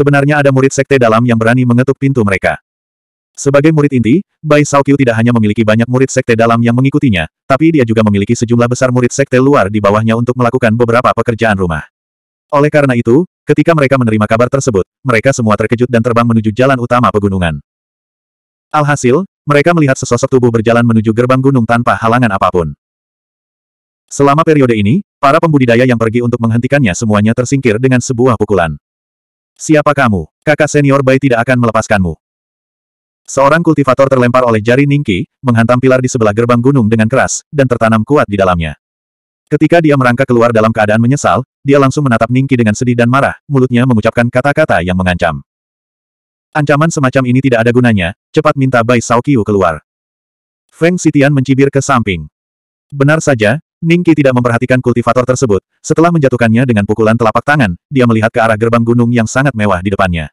Sebenarnya ada murid sekte dalam yang berani mengetuk pintu mereka. Sebagai murid inti, Bai Saokyu tidak hanya memiliki banyak murid sekte dalam yang mengikutinya, tapi dia juga memiliki sejumlah besar murid sekte luar di bawahnya untuk melakukan beberapa pekerjaan rumah. Oleh karena itu, ketika mereka menerima kabar tersebut, mereka semua terkejut dan terbang menuju jalan utama pegunungan. Alhasil, mereka melihat sesosok tubuh berjalan menuju gerbang gunung tanpa halangan apapun. Selama periode ini, para pembudidaya yang pergi untuk menghentikannya semuanya tersingkir dengan sebuah pukulan. Siapa kamu? Kakak senior Bai tidak akan melepaskanmu. Seorang kultivator terlempar oleh jari Ningki, menghantam pilar di sebelah gerbang gunung dengan keras, dan tertanam kuat di dalamnya. Ketika dia merangkak keluar dalam keadaan menyesal, dia langsung menatap Ningki dengan sedih dan marah, mulutnya mengucapkan kata-kata yang mengancam. Ancaman semacam ini tidak ada gunanya, cepat minta Bai Saokyu keluar. Feng Sitian mencibir ke samping. Benar saja, Ningki tidak memperhatikan kultivator tersebut, setelah menjatuhkannya dengan pukulan telapak tangan, dia melihat ke arah gerbang gunung yang sangat mewah di depannya.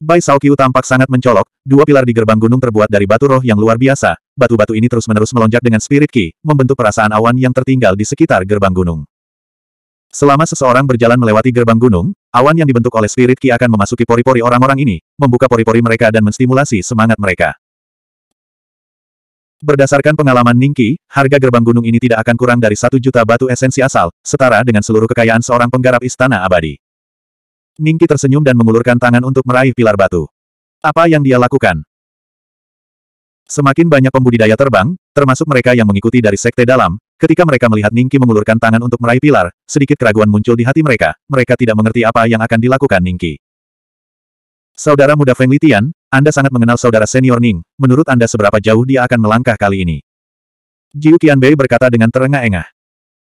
Bai Saokyu tampak sangat mencolok, dua pilar di gerbang gunung terbuat dari batu roh yang luar biasa, batu-batu ini terus-menerus melonjak dengan spirit ki, membentuk perasaan awan yang tertinggal di sekitar gerbang gunung. Selama seseorang berjalan melewati gerbang gunung, awan yang dibentuk oleh spirit ki akan memasuki pori-pori orang-orang ini, membuka pori-pori mereka dan menstimulasi semangat mereka. Berdasarkan pengalaman Ningki, harga gerbang gunung ini tidak akan kurang dari satu juta batu esensi asal, setara dengan seluruh kekayaan seorang penggarap istana abadi. Ningki tersenyum dan mengulurkan tangan untuk meraih pilar batu. Apa yang dia lakukan? Semakin banyak pembudidaya terbang, termasuk mereka yang mengikuti dari sekte dalam, ketika mereka melihat Ningki mengulurkan tangan untuk meraih pilar, sedikit keraguan muncul di hati mereka, mereka tidak mengerti apa yang akan dilakukan Ningki. Saudara muda Feng Litian, Anda sangat mengenal saudara senior Ning, menurut Anda seberapa jauh dia akan melangkah kali ini? Jiu Qianbei berkata dengan terengah-engah.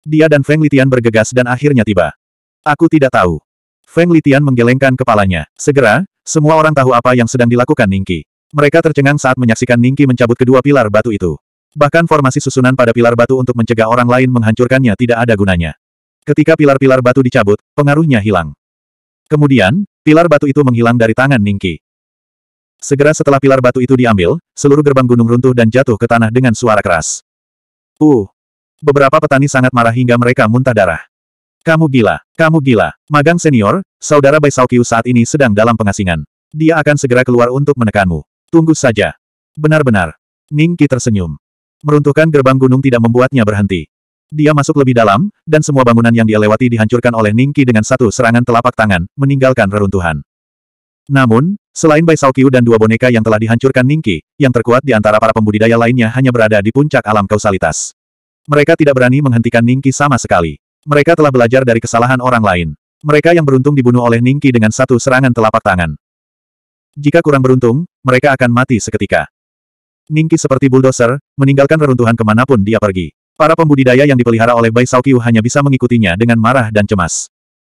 Dia dan Feng Litian bergegas dan akhirnya tiba. Aku tidak tahu. Feng Litian menggelengkan kepalanya. Segera, semua orang tahu apa yang sedang dilakukan Ningki. Mereka tercengang saat menyaksikan Ningki mencabut kedua pilar batu itu. Bahkan formasi susunan pada pilar batu untuk mencegah orang lain menghancurkannya tidak ada gunanya. Ketika pilar-pilar batu dicabut, pengaruhnya hilang. Kemudian, pilar batu itu menghilang dari tangan Ningki. Segera setelah pilar batu itu diambil, seluruh gerbang gunung runtuh dan jatuh ke tanah dengan suara keras. Uh! Beberapa petani sangat marah hingga mereka muntah darah. Kamu gila, kamu gila. Magang senior, saudara Bai Saokyu saat ini sedang dalam pengasingan. Dia akan segera keluar untuk menekanmu. Tunggu saja. Benar-benar. Ningki tersenyum. Meruntuhkan gerbang gunung tidak membuatnya berhenti. Dia masuk lebih dalam, dan semua bangunan yang dia lewati dihancurkan oleh Ningqi dengan satu serangan telapak tangan, meninggalkan reruntuhan. Namun, selain Bai Saokyu dan dua boneka yang telah dihancurkan Ningqi, yang terkuat di antara para pembudidaya lainnya hanya berada di puncak alam kausalitas. Mereka tidak berani menghentikan Ningqi sama sekali. Mereka telah belajar dari kesalahan orang lain. Mereka yang beruntung dibunuh oleh Ningqi dengan satu serangan telapak tangan. Jika kurang beruntung, mereka akan mati seketika. Ningki seperti bulldozer, meninggalkan reruntuhan kemanapun dia pergi. Para pembudidaya yang dipelihara oleh Bai Saokyu hanya bisa mengikutinya dengan marah dan cemas.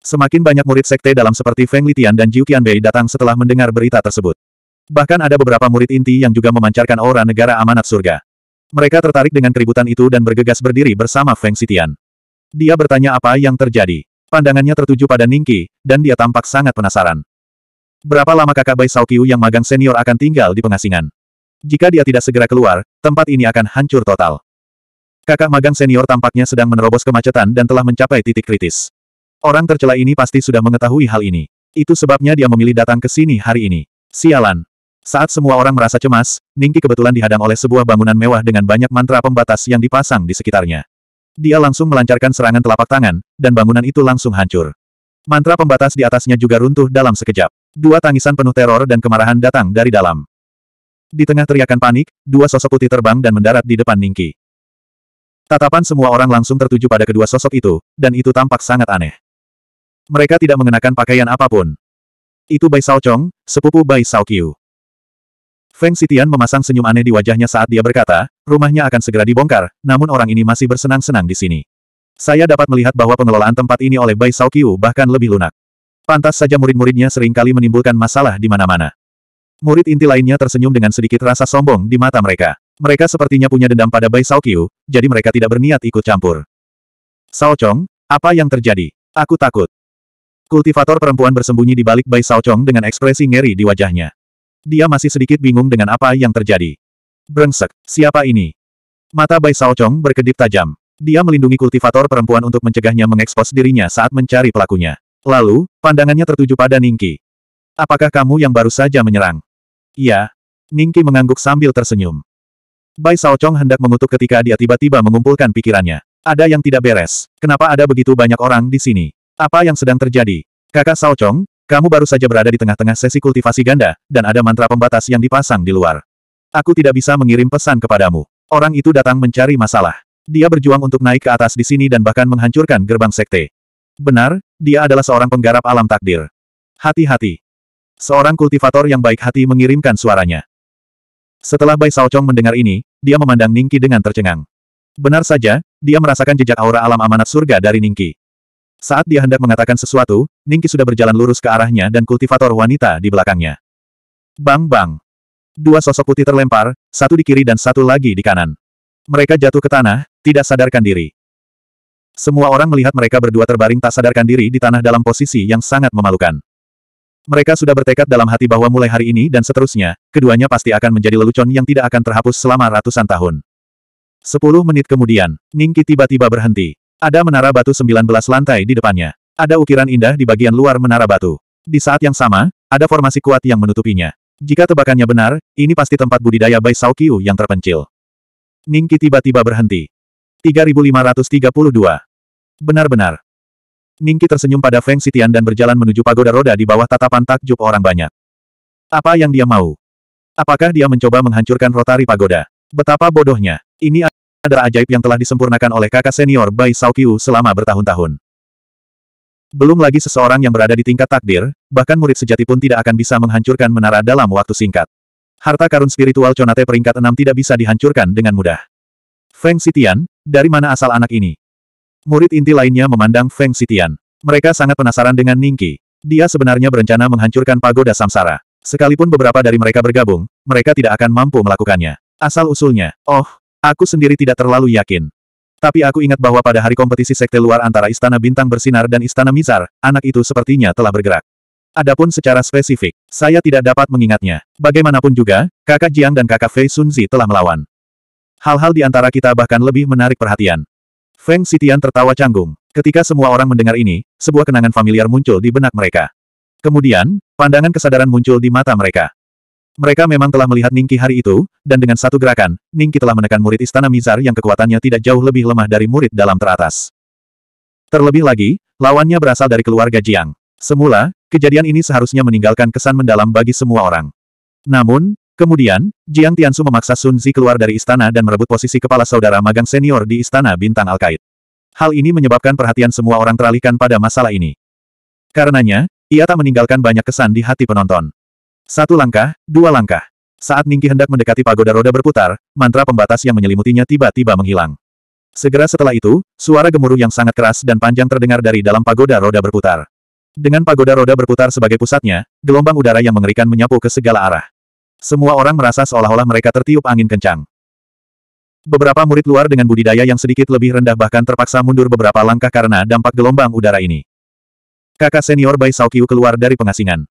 Semakin banyak murid sekte dalam seperti Feng Litian dan Jiu Qianbei datang setelah mendengar berita tersebut. Bahkan ada beberapa murid inti yang juga memancarkan aura negara amanat surga. Mereka tertarik dengan keributan itu dan bergegas berdiri bersama Feng Sitian. Dia bertanya apa yang terjadi. Pandangannya tertuju pada Ningki, dan dia tampak sangat penasaran. Berapa lama kakak Bai Saokyu yang magang senior akan tinggal di pengasingan? Jika dia tidak segera keluar, tempat ini akan hancur total. Kakak magang senior tampaknya sedang menerobos kemacetan dan telah mencapai titik kritis. Orang tercela ini pasti sudah mengetahui hal ini. Itu sebabnya dia memilih datang ke sini hari ini. Sialan. Saat semua orang merasa cemas, Ningki kebetulan dihadang oleh sebuah bangunan mewah dengan banyak mantra pembatas yang dipasang di sekitarnya. Dia langsung melancarkan serangan telapak tangan, dan bangunan itu langsung hancur. Mantra pembatas di atasnya juga runtuh dalam sekejap. Dua tangisan penuh teror dan kemarahan datang dari dalam. Di tengah teriakan panik, dua sosok putih terbang dan mendarat di depan Ningki. Tatapan semua orang langsung tertuju pada kedua sosok itu, dan itu tampak sangat aneh. Mereka tidak mengenakan pakaian apapun. Itu Bai Sao Chong, sepupu Bai Sao Qiu. Feng Sitian memasang senyum aneh di wajahnya saat dia berkata, rumahnya akan segera dibongkar, namun orang ini masih bersenang-senang di sini. Saya dapat melihat bahwa pengelolaan tempat ini oleh Bai Sao Qiu bahkan lebih lunak. Pantas saja murid-muridnya seringkali menimbulkan masalah di mana-mana. Murid inti lainnya tersenyum dengan sedikit rasa sombong di mata mereka. Mereka sepertinya punya dendam pada Bai Sao jadi mereka tidak berniat ikut campur. Sao Chong, apa yang terjadi? Aku takut. Kultivator perempuan bersembunyi di balik Bai Sao Chong dengan ekspresi ngeri di wajahnya. Dia masih sedikit bingung dengan apa yang terjadi. Brengsek, siapa ini? Mata Bai Sao Chong berkedip tajam. Dia melindungi kultivator perempuan untuk mencegahnya mengekspos dirinya saat mencari pelakunya. Lalu, pandangannya tertuju pada Ningki. Apakah kamu yang baru saja menyerang? Iya. Ningki mengangguk sambil tersenyum. Bai Saochong hendak mengutuk ketika dia tiba-tiba mengumpulkan pikirannya. Ada yang tidak beres. Kenapa ada begitu banyak orang di sini? Apa yang sedang terjadi? Kakak Saochong, kamu baru saja berada di tengah-tengah sesi kultivasi ganda, dan ada mantra pembatas yang dipasang di luar. Aku tidak bisa mengirim pesan kepadamu. Orang itu datang mencari masalah. Dia berjuang untuk naik ke atas di sini dan bahkan menghancurkan gerbang sekte. Benar, dia adalah seorang penggarap alam takdir. Hati-hati. Seorang kultivator yang baik hati mengirimkan suaranya. Setelah Bai Saochong mendengar ini, dia memandang Ningki dengan tercengang. Benar saja, dia merasakan jejak aura alam amanat surga dari Ningki. Saat dia hendak mengatakan sesuatu, Ningki sudah berjalan lurus ke arahnya dan kultivator wanita di belakangnya. Bang bang. Dua sosok putih terlempar, satu di kiri dan satu lagi di kanan. Mereka jatuh ke tanah, tidak sadarkan diri. Semua orang melihat mereka berdua terbaring tak sadarkan diri di tanah dalam posisi yang sangat memalukan. Mereka sudah bertekad dalam hati bahwa mulai hari ini dan seterusnya, keduanya pasti akan menjadi lelucon yang tidak akan terhapus selama ratusan tahun. Sepuluh menit kemudian, Ningki tiba-tiba berhenti. Ada menara batu sembilan belas lantai di depannya. Ada ukiran indah di bagian luar menara batu. Di saat yang sama, ada formasi kuat yang menutupinya. Jika tebakannya benar, ini pasti tempat budidaya Bai Kiu yang terpencil. Ningki tiba-tiba berhenti. 3532. Benar-benar, Ningki tersenyum pada Feng Sitian dan berjalan menuju pagoda roda di bawah tatapan takjub orang banyak. Apa yang dia mau? Apakah dia mencoba menghancurkan rotari pagoda? Betapa bodohnya. Ini adalah ajaib yang telah disempurnakan oleh kakak senior Bai Saokyu selama bertahun-tahun. Belum lagi seseorang yang berada di tingkat takdir, bahkan murid sejati pun tidak akan bisa menghancurkan menara dalam waktu singkat. Harta karun spiritual Conate peringkat 6 tidak bisa dihancurkan dengan mudah. Feng Sitian, dari mana asal anak ini? Murid inti lainnya memandang Feng Sitian. Mereka sangat penasaran dengan Ningki. Dia sebenarnya berencana menghancurkan pagoda samsara. Sekalipun beberapa dari mereka bergabung, mereka tidak akan mampu melakukannya. Asal-usulnya, oh, aku sendiri tidak terlalu yakin. Tapi aku ingat bahwa pada hari kompetisi sekte luar antara Istana Bintang Bersinar dan Istana Mizar, anak itu sepertinya telah bergerak. Adapun secara spesifik, saya tidak dapat mengingatnya. Bagaimanapun juga, kakak Jiang dan kakak Fei Sunzi telah melawan. Hal-hal di antara kita bahkan lebih menarik perhatian. Feng Sitian tertawa canggung. Ketika semua orang mendengar ini, sebuah kenangan familiar muncul di benak mereka. Kemudian, pandangan kesadaran muncul di mata mereka. Mereka memang telah melihat Ningki hari itu, dan dengan satu gerakan, Ningki telah menekan murid istana Mizar yang kekuatannya tidak jauh lebih lemah dari murid dalam teratas. Terlebih lagi, lawannya berasal dari keluarga Jiang. Semula, kejadian ini seharusnya meninggalkan kesan mendalam bagi semua orang. Namun, Kemudian, Jiang Tianshu memaksa Sun Zi keluar dari istana dan merebut posisi kepala saudara magang senior di istana bintang al Alkait. Hal ini menyebabkan perhatian semua orang teralihkan pada masalah ini. Karenanya, ia tak meninggalkan banyak kesan di hati penonton. Satu langkah, dua langkah. Saat Ningki hendak mendekati pagoda roda berputar, mantra pembatas yang menyelimutinya tiba-tiba menghilang. Segera setelah itu, suara gemuruh yang sangat keras dan panjang terdengar dari dalam pagoda roda berputar. Dengan pagoda roda berputar sebagai pusatnya, gelombang udara yang mengerikan menyapu ke segala arah. Semua orang merasa seolah-olah mereka tertiup angin kencang. Beberapa murid luar dengan budidaya yang sedikit lebih rendah bahkan terpaksa mundur beberapa langkah karena dampak gelombang udara ini. Kakak senior Bai Saokyu keluar dari pengasingan.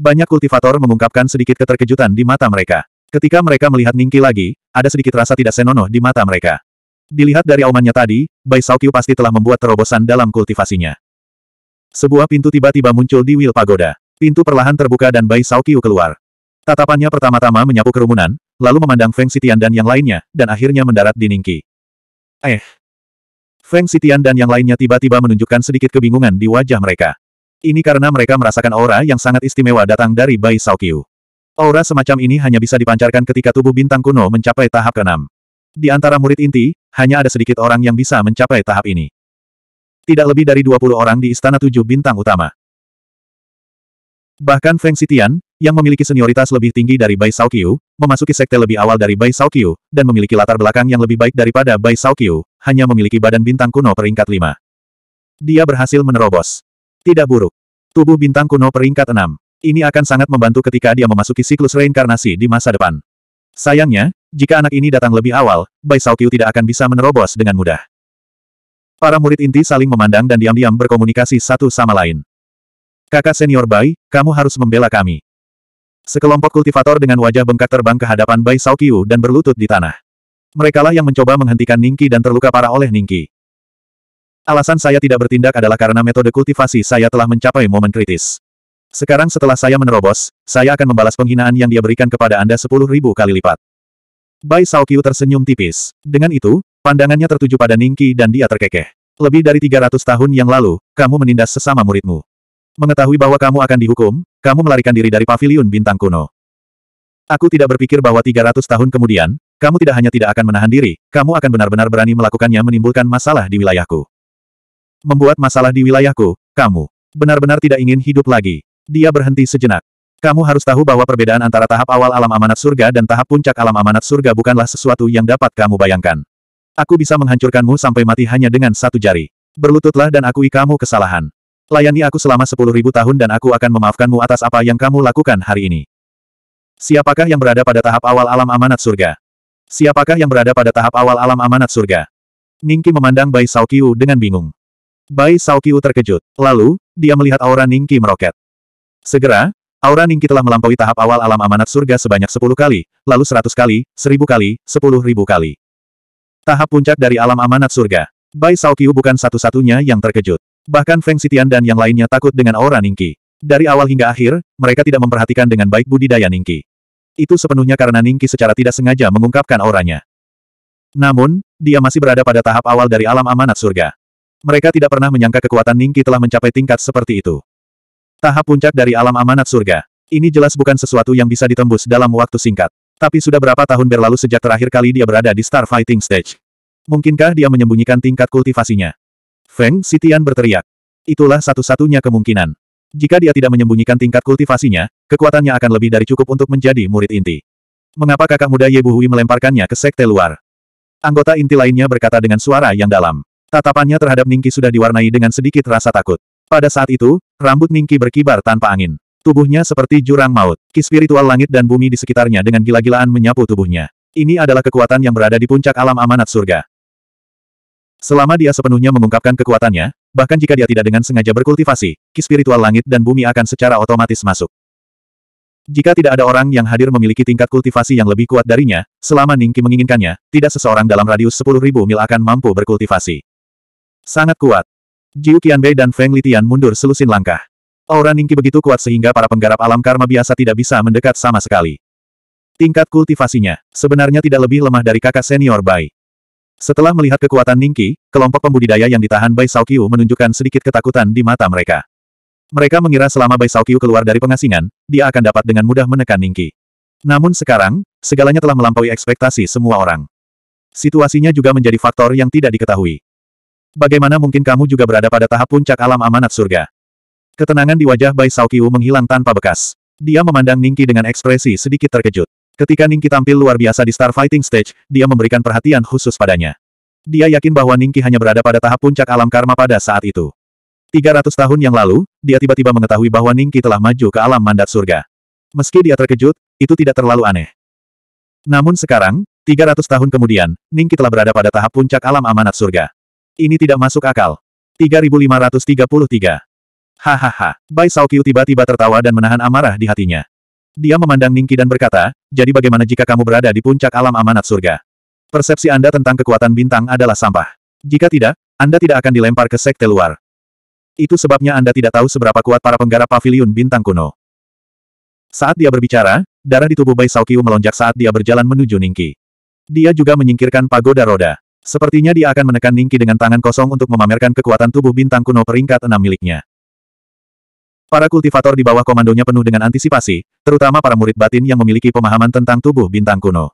Banyak kultivator mengungkapkan sedikit keterkejutan di mata mereka. Ketika mereka melihat Ningki lagi, ada sedikit rasa tidak senonoh di mata mereka. Dilihat dari aumannya tadi, Bai Saokyu pasti telah membuat terobosan dalam kultivasinya. Sebuah pintu tiba-tiba muncul di Wil Pagoda. Pintu perlahan terbuka dan Bai Saokyu keluar. Tatapannya pertama-tama menyapu kerumunan, lalu memandang Feng Sitian dan yang lainnya, dan akhirnya mendarat di Ningki. Eh. Feng Sitian dan yang lainnya tiba-tiba menunjukkan sedikit kebingungan di wajah mereka. Ini karena mereka merasakan aura yang sangat istimewa datang dari Bai Saokyu. Aura semacam ini hanya bisa dipancarkan ketika tubuh bintang kuno mencapai tahap ke keenam. Di antara murid inti, hanya ada sedikit orang yang bisa mencapai tahap ini. Tidak lebih dari 20 orang di Istana Tujuh Bintang Utama. Bahkan Feng Sitian, yang memiliki senioritas lebih tinggi dari Bai Saokyu, memasuki sekte lebih awal dari Bai Saokyu, dan memiliki latar belakang yang lebih baik daripada Bai Saokyu, hanya memiliki badan bintang kuno peringkat 5. Dia berhasil menerobos. Tidak buruk. Tubuh bintang kuno peringkat 6. Ini akan sangat membantu ketika dia memasuki siklus reinkarnasi di masa depan. Sayangnya, jika anak ini datang lebih awal, Bai Saokyu tidak akan bisa menerobos dengan mudah. Para murid inti saling memandang dan diam-diam berkomunikasi satu sama lain. Kakak senior Bai, kamu harus membela kami. Sekelompok kultivator dengan wajah bengkak terbang ke hadapan Bai Saokyu dan berlutut di tanah. Merekalah yang mencoba menghentikan Ningki dan terluka parah oleh Ningki. Alasan saya tidak bertindak adalah karena metode kultivasi saya telah mencapai momen kritis. Sekarang setelah saya menerobos, saya akan membalas penghinaan yang dia berikan kepada Anda sepuluh ribu kali lipat. Bai Saokyu tersenyum tipis. Dengan itu, pandangannya tertuju pada Ningki dan dia terkekeh. Lebih dari 300 tahun yang lalu, kamu menindas sesama muridmu. Mengetahui bahwa kamu akan dihukum, kamu melarikan diri dari pavilion bintang kuno. Aku tidak berpikir bahwa 300 tahun kemudian, kamu tidak hanya tidak akan menahan diri, kamu akan benar-benar berani melakukannya menimbulkan masalah di wilayahku. Membuat masalah di wilayahku, kamu benar-benar tidak ingin hidup lagi. Dia berhenti sejenak. Kamu harus tahu bahwa perbedaan antara tahap awal alam amanat surga dan tahap puncak alam amanat surga bukanlah sesuatu yang dapat kamu bayangkan. Aku bisa menghancurkanmu sampai mati hanya dengan satu jari. Berlututlah dan akui kamu kesalahan. Layani aku selama sepuluh ribu tahun dan aku akan memaafkanmu atas apa yang kamu lakukan hari ini. Siapakah yang berada pada tahap awal alam amanat surga? Siapakah yang berada pada tahap awal alam amanat surga? Ningki memandang Bai Saokiu dengan bingung. Bai Saokiu terkejut. Lalu, dia melihat aura Ningki meroket. Segera, aura Ningki telah melampaui tahap awal alam amanat surga sebanyak sepuluh kali, lalu seratus kali, seribu kali, sepuluh ribu kali. Tahap puncak dari alam amanat surga. Bai Saokiu bukan satu-satunya yang terkejut. Bahkan Feng Sitian dan yang lainnya takut dengan aura Ningki. Dari awal hingga akhir, mereka tidak memperhatikan dengan baik budidaya Ningki. Itu sepenuhnya karena Ningki secara tidak sengaja mengungkapkan auranya. Namun, dia masih berada pada tahap awal dari alam amanat surga. Mereka tidak pernah menyangka kekuatan Ningki telah mencapai tingkat seperti itu. Tahap puncak dari alam amanat surga. Ini jelas bukan sesuatu yang bisa ditembus dalam waktu singkat. Tapi sudah berapa tahun berlalu sejak terakhir kali dia berada di Star Fighting Stage. Mungkinkah dia menyembunyikan tingkat kultivasinya? Feng Sitian berteriak. Itulah satu-satunya kemungkinan. Jika dia tidak menyembunyikan tingkat kultivasinya, kekuatannya akan lebih dari cukup untuk menjadi murid inti. Mengapa kakak muda Ye Buhui melemparkannya ke sekte luar? Anggota inti lainnya berkata dengan suara yang dalam. Tatapannya terhadap Ningki sudah diwarnai dengan sedikit rasa takut. Pada saat itu, rambut Ningki berkibar tanpa angin. Tubuhnya seperti jurang maut. Ki spiritual langit dan bumi di sekitarnya dengan gila-gilaan menyapu tubuhnya. Ini adalah kekuatan yang berada di puncak alam amanat surga. Selama dia sepenuhnya mengungkapkan kekuatannya, bahkan jika dia tidak dengan sengaja berkultivasi, ki spiritual langit dan bumi akan secara otomatis masuk. Jika tidak ada orang yang hadir memiliki tingkat kultivasi yang lebih kuat darinya, selama Ningki menginginkannya, tidak seseorang dalam radius 10.000 mil akan mampu berkultivasi. Sangat kuat. Jiu Qianbei dan Feng Litian mundur selusin langkah. Aura Ningki begitu kuat sehingga para penggarap alam karma biasa tidak bisa mendekat sama sekali. Tingkat kultivasinya, sebenarnya tidak lebih lemah dari kakak senior Bai. Setelah melihat kekuatan Ningki, kelompok pembudidaya yang ditahan Bai Saokyu menunjukkan sedikit ketakutan di mata mereka. Mereka mengira selama Bai Saokyu keluar dari pengasingan, dia akan dapat dengan mudah menekan Ningki. Namun sekarang, segalanya telah melampaui ekspektasi semua orang. Situasinya juga menjadi faktor yang tidak diketahui. Bagaimana mungkin kamu juga berada pada tahap puncak alam amanat surga? Ketenangan di wajah Bai Saokyu menghilang tanpa bekas. Dia memandang Ningki dengan ekspresi sedikit terkejut. Ketika Ningki tampil luar biasa di Star Fighting Stage, dia memberikan perhatian khusus padanya. Dia yakin bahwa Ningki hanya berada pada tahap puncak alam karma pada saat itu. 300 tahun yang lalu, dia tiba-tiba mengetahui bahwa Ningki telah maju ke alam mandat surga. Meski dia terkejut, itu tidak terlalu aneh. Namun sekarang, 300 tahun kemudian, Ningki telah berada pada tahap puncak alam amanat surga. Ini tidak masuk akal. 3533. Hahaha, Bai Saokyu tiba-tiba tertawa dan menahan amarah di hatinya. Dia memandang Ningki dan berkata, jadi bagaimana jika kamu berada di puncak alam amanat surga? Persepsi Anda tentang kekuatan bintang adalah sampah. Jika tidak, Anda tidak akan dilempar ke sekte luar. Itu sebabnya Anda tidak tahu seberapa kuat para penggarap pavilion bintang kuno. Saat dia berbicara, darah di tubuh Bai Saokyu melonjak saat dia berjalan menuju Ningki. Dia juga menyingkirkan pagoda roda. Sepertinya dia akan menekan Ningki dengan tangan kosong untuk memamerkan kekuatan tubuh bintang kuno peringkat enam miliknya. Para kultivator di bawah komandonya penuh dengan antisipasi, terutama para murid batin yang memiliki pemahaman tentang tubuh bintang kuno.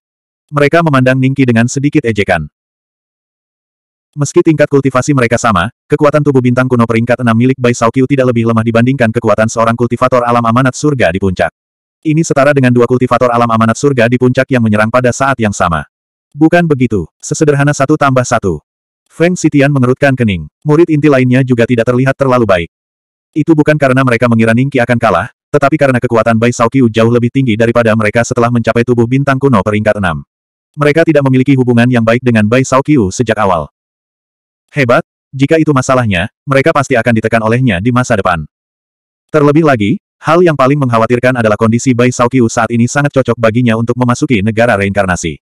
Mereka memandang Ningki dengan sedikit ejekan. Meski tingkat kultivasi mereka sama, kekuatan tubuh bintang kuno peringkat 6 milik Bai Saokyu tidak lebih lemah dibandingkan kekuatan seorang kultivator alam amanat surga di puncak. Ini setara dengan dua kultivator alam amanat surga di puncak yang menyerang pada saat yang sama. Bukan begitu, sesederhana satu tambah satu. Feng Sitian mengerutkan kening. Murid inti lainnya juga tidak terlihat terlalu baik. Itu bukan karena mereka mengira Ningqi akan kalah, tetapi karena kekuatan Bai Saokyu jauh lebih tinggi daripada mereka setelah mencapai tubuh bintang kuno peringkat 6. Mereka tidak memiliki hubungan yang baik dengan Bai Saokyu sejak awal. Hebat, jika itu masalahnya, mereka pasti akan ditekan olehnya di masa depan. Terlebih lagi, hal yang paling mengkhawatirkan adalah kondisi Bai Saokyu saat ini sangat cocok baginya untuk memasuki negara reinkarnasi.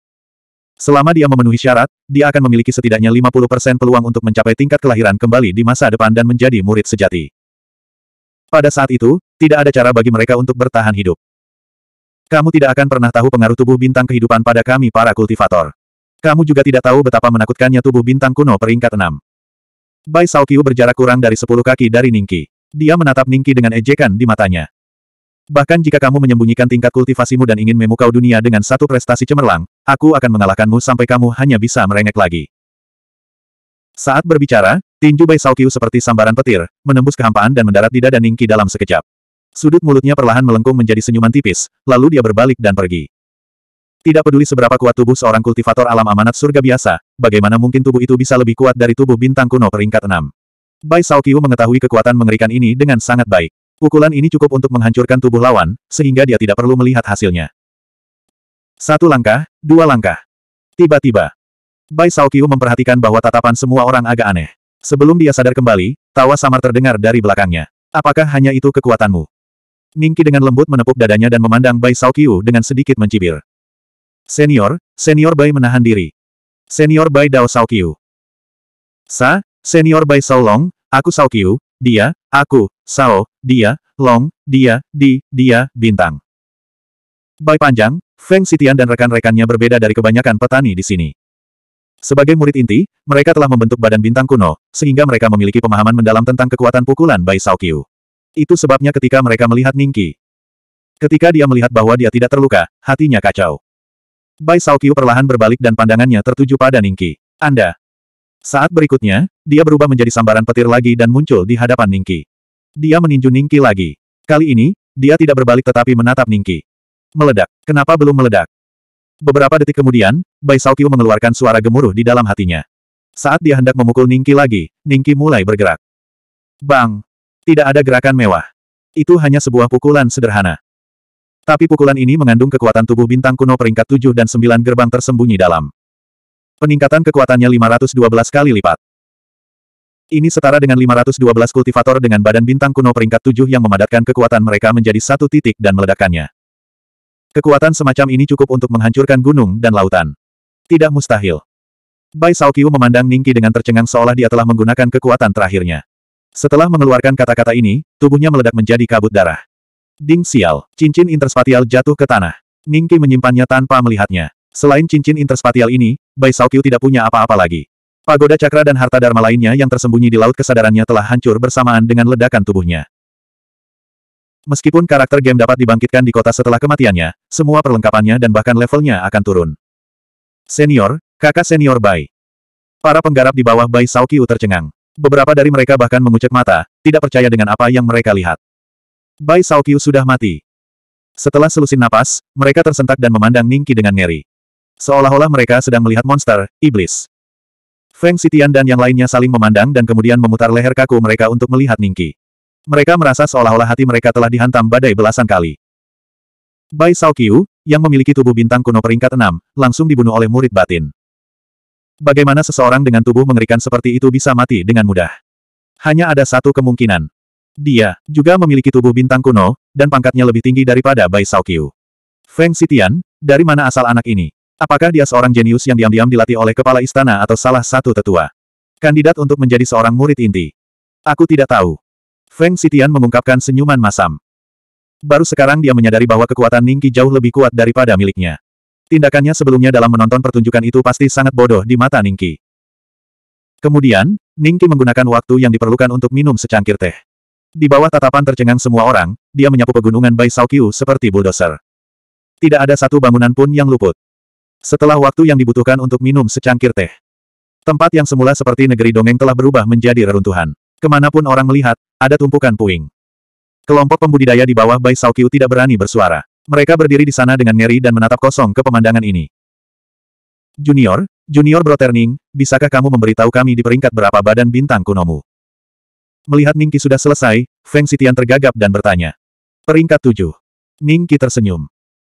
Selama dia memenuhi syarat, dia akan memiliki setidaknya 50% peluang untuk mencapai tingkat kelahiran kembali di masa depan dan menjadi murid sejati. Pada saat itu, tidak ada cara bagi mereka untuk bertahan hidup. Kamu tidak akan pernah tahu pengaruh tubuh bintang kehidupan pada kami para kultivator. Kamu juga tidak tahu betapa menakutkannya tubuh bintang kuno peringkat 6. Bai Saokyu berjarak kurang dari 10 kaki dari Ningki. Dia menatap Ningki dengan ejekan di matanya. Bahkan jika kamu menyembunyikan tingkat kultivasimu dan ingin memukau dunia dengan satu prestasi cemerlang, aku akan mengalahkanmu sampai kamu hanya bisa merengek lagi. Saat berbicara, Tinju Bai Saokyu seperti sambaran petir, menembus kehampaan dan mendarat di dada Ningki dalam sekejap. Sudut mulutnya perlahan melengkung menjadi senyuman tipis, lalu dia berbalik dan pergi. Tidak peduli seberapa kuat tubuh seorang kultivator alam amanat surga biasa, bagaimana mungkin tubuh itu bisa lebih kuat dari tubuh bintang kuno peringkat 6. Bai Saokyu mengetahui kekuatan mengerikan ini dengan sangat baik. Pukulan ini cukup untuk menghancurkan tubuh lawan, sehingga dia tidak perlu melihat hasilnya. Satu langkah, dua langkah. Tiba-tiba, Bai Saokyu memperhatikan bahwa tatapan semua orang agak aneh. Sebelum dia sadar kembali, tawa samar terdengar dari belakangnya. Apakah hanya itu kekuatanmu? Ningki dengan lembut menepuk dadanya dan memandang Bai Saokyu dengan sedikit mencibir. Senior, Senior Bai menahan diri. Senior Bai Dao Saokyu. Sa, Senior Bai Sao Long, aku Saokyu, dia, aku, Sao, dia, Long, dia, di, dia, bintang. Bai panjang, Feng Sitian dan rekan-rekannya berbeda dari kebanyakan petani di sini. Sebagai murid inti, mereka telah membentuk badan bintang kuno, sehingga mereka memiliki pemahaman mendalam tentang kekuatan pukulan Bai Sauqiu. Itu sebabnya ketika mereka melihat Ningki. Ketika dia melihat bahwa dia tidak terluka, hatinya kacau. Bai Sauqiu perlahan berbalik dan pandangannya tertuju pada Ningki. Anda. Saat berikutnya, dia berubah menjadi sambaran petir lagi dan muncul di hadapan Ningki. Dia meninju Ningki lagi. Kali ini, dia tidak berbalik tetapi menatap Ningki. Meledak. Kenapa belum meledak? Beberapa detik kemudian, Bai Saokyu mengeluarkan suara gemuruh di dalam hatinya. Saat dia hendak memukul Ningki lagi, Ningki mulai bergerak. Bang! Tidak ada gerakan mewah. Itu hanya sebuah pukulan sederhana. Tapi pukulan ini mengandung kekuatan tubuh bintang kuno peringkat 7 dan 9 gerbang tersembunyi dalam. Peningkatan kekuatannya 512 kali lipat. Ini setara dengan 512 kultivator dengan badan bintang kuno peringkat 7 yang memadatkan kekuatan mereka menjadi satu titik dan meledakkannya. Kekuatan semacam ini cukup untuk menghancurkan gunung dan lautan. Tidak mustahil. Bai Saokyu memandang Ningki dengan tercengang seolah dia telah menggunakan kekuatan terakhirnya. Setelah mengeluarkan kata-kata ini, tubuhnya meledak menjadi kabut darah. Ding sial, cincin interspatial jatuh ke tanah. Ningki menyimpannya tanpa melihatnya. Selain cincin interspatial ini, Bai Saokyu tidak punya apa-apa lagi. Pagoda cakra dan harta dharma lainnya yang tersembunyi di laut kesadarannya telah hancur bersamaan dengan ledakan tubuhnya. Meskipun karakter game dapat dibangkitkan di kota setelah kematiannya, semua perlengkapannya dan bahkan levelnya akan turun. Senior, kakak senior Bai. Para penggarap di bawah Bai Saokiu tercengang. Beberapa dari mereka bahkan mengucek mata, tidak percaya dengan apa yang mereka lihat. Bai Saokiu sudah mati. Setelah selusin napas, mereka tersentak dan memandang Ningki dengan ngeri. Seolah-olah mereka sedang melihat monster, iblis. Feng Sitian dan yang lainnya saling memandang dan kemudian memutar leher kaku mereka untuk melihat Ningki. Mereka merasa seolah-olah hati mereka telah dihantam badai belasan kali. Bai Sao yang memiliki tubuh bintang kuno peringkat enam, langsung dibunuh oleh murid batin. Bagaimana seseorang dengan tubuh mengerikan seperti itu bisa mati dengan mudah? Hanya ada satu kemungkinan. Dia, juga memiliki tubuh bintang kuno, dan pangkatnya lebih tinggi daripada Bai Sao Feng Sitian, dari mana asal anak ini? Apakah dia seorang jenius yang diam-diam dilatih oleh kepala istana atau salah satu tetua? Kandidat untuk menjadi seorang murid inti. Aku tidak tahu. Feng Sitian mengungkapkan senyuman masam. Baru sekarang dia menyadari bahwa kekuatan Ningki jauh lebih kuat daripada miliknya. Tindakannya sebelumnya dalam menonton pertunjukan itu pasti sangat bodoh di mata Ningki. Kemudian, Ningki menggunakan waktu yang diperlukan untuk minum secangkir teh. Di bawah tatapan tercengang semua orang, dia menyapu pegunungan Bai Saokyu seperti bulldozer. Tidak ada satu bangunan pun yang luput. Setelah waktu yang dibutuhkan untuk minum secangkir teh, tempat yang semula seperti negeri dongeng telah berubah menjadi reruntuhan. Kemanapun orang melihat, ada tumpukan puing. Kelompok pembudidaya di bawah Bai Saokyu tidak berani bersuara. Mereka berdiri di sana dengan ngeri dan menatap kosong ke pemandangan ini. Junior, Junior Broterning, bisakah kamu memberitahu kami di peringkat berapa badan bintang kunomu? Melihat Ningki sudah selesai, Feng Sitian tergagap dan bertanya. Peringkat tujuh. Ningki tersenyum.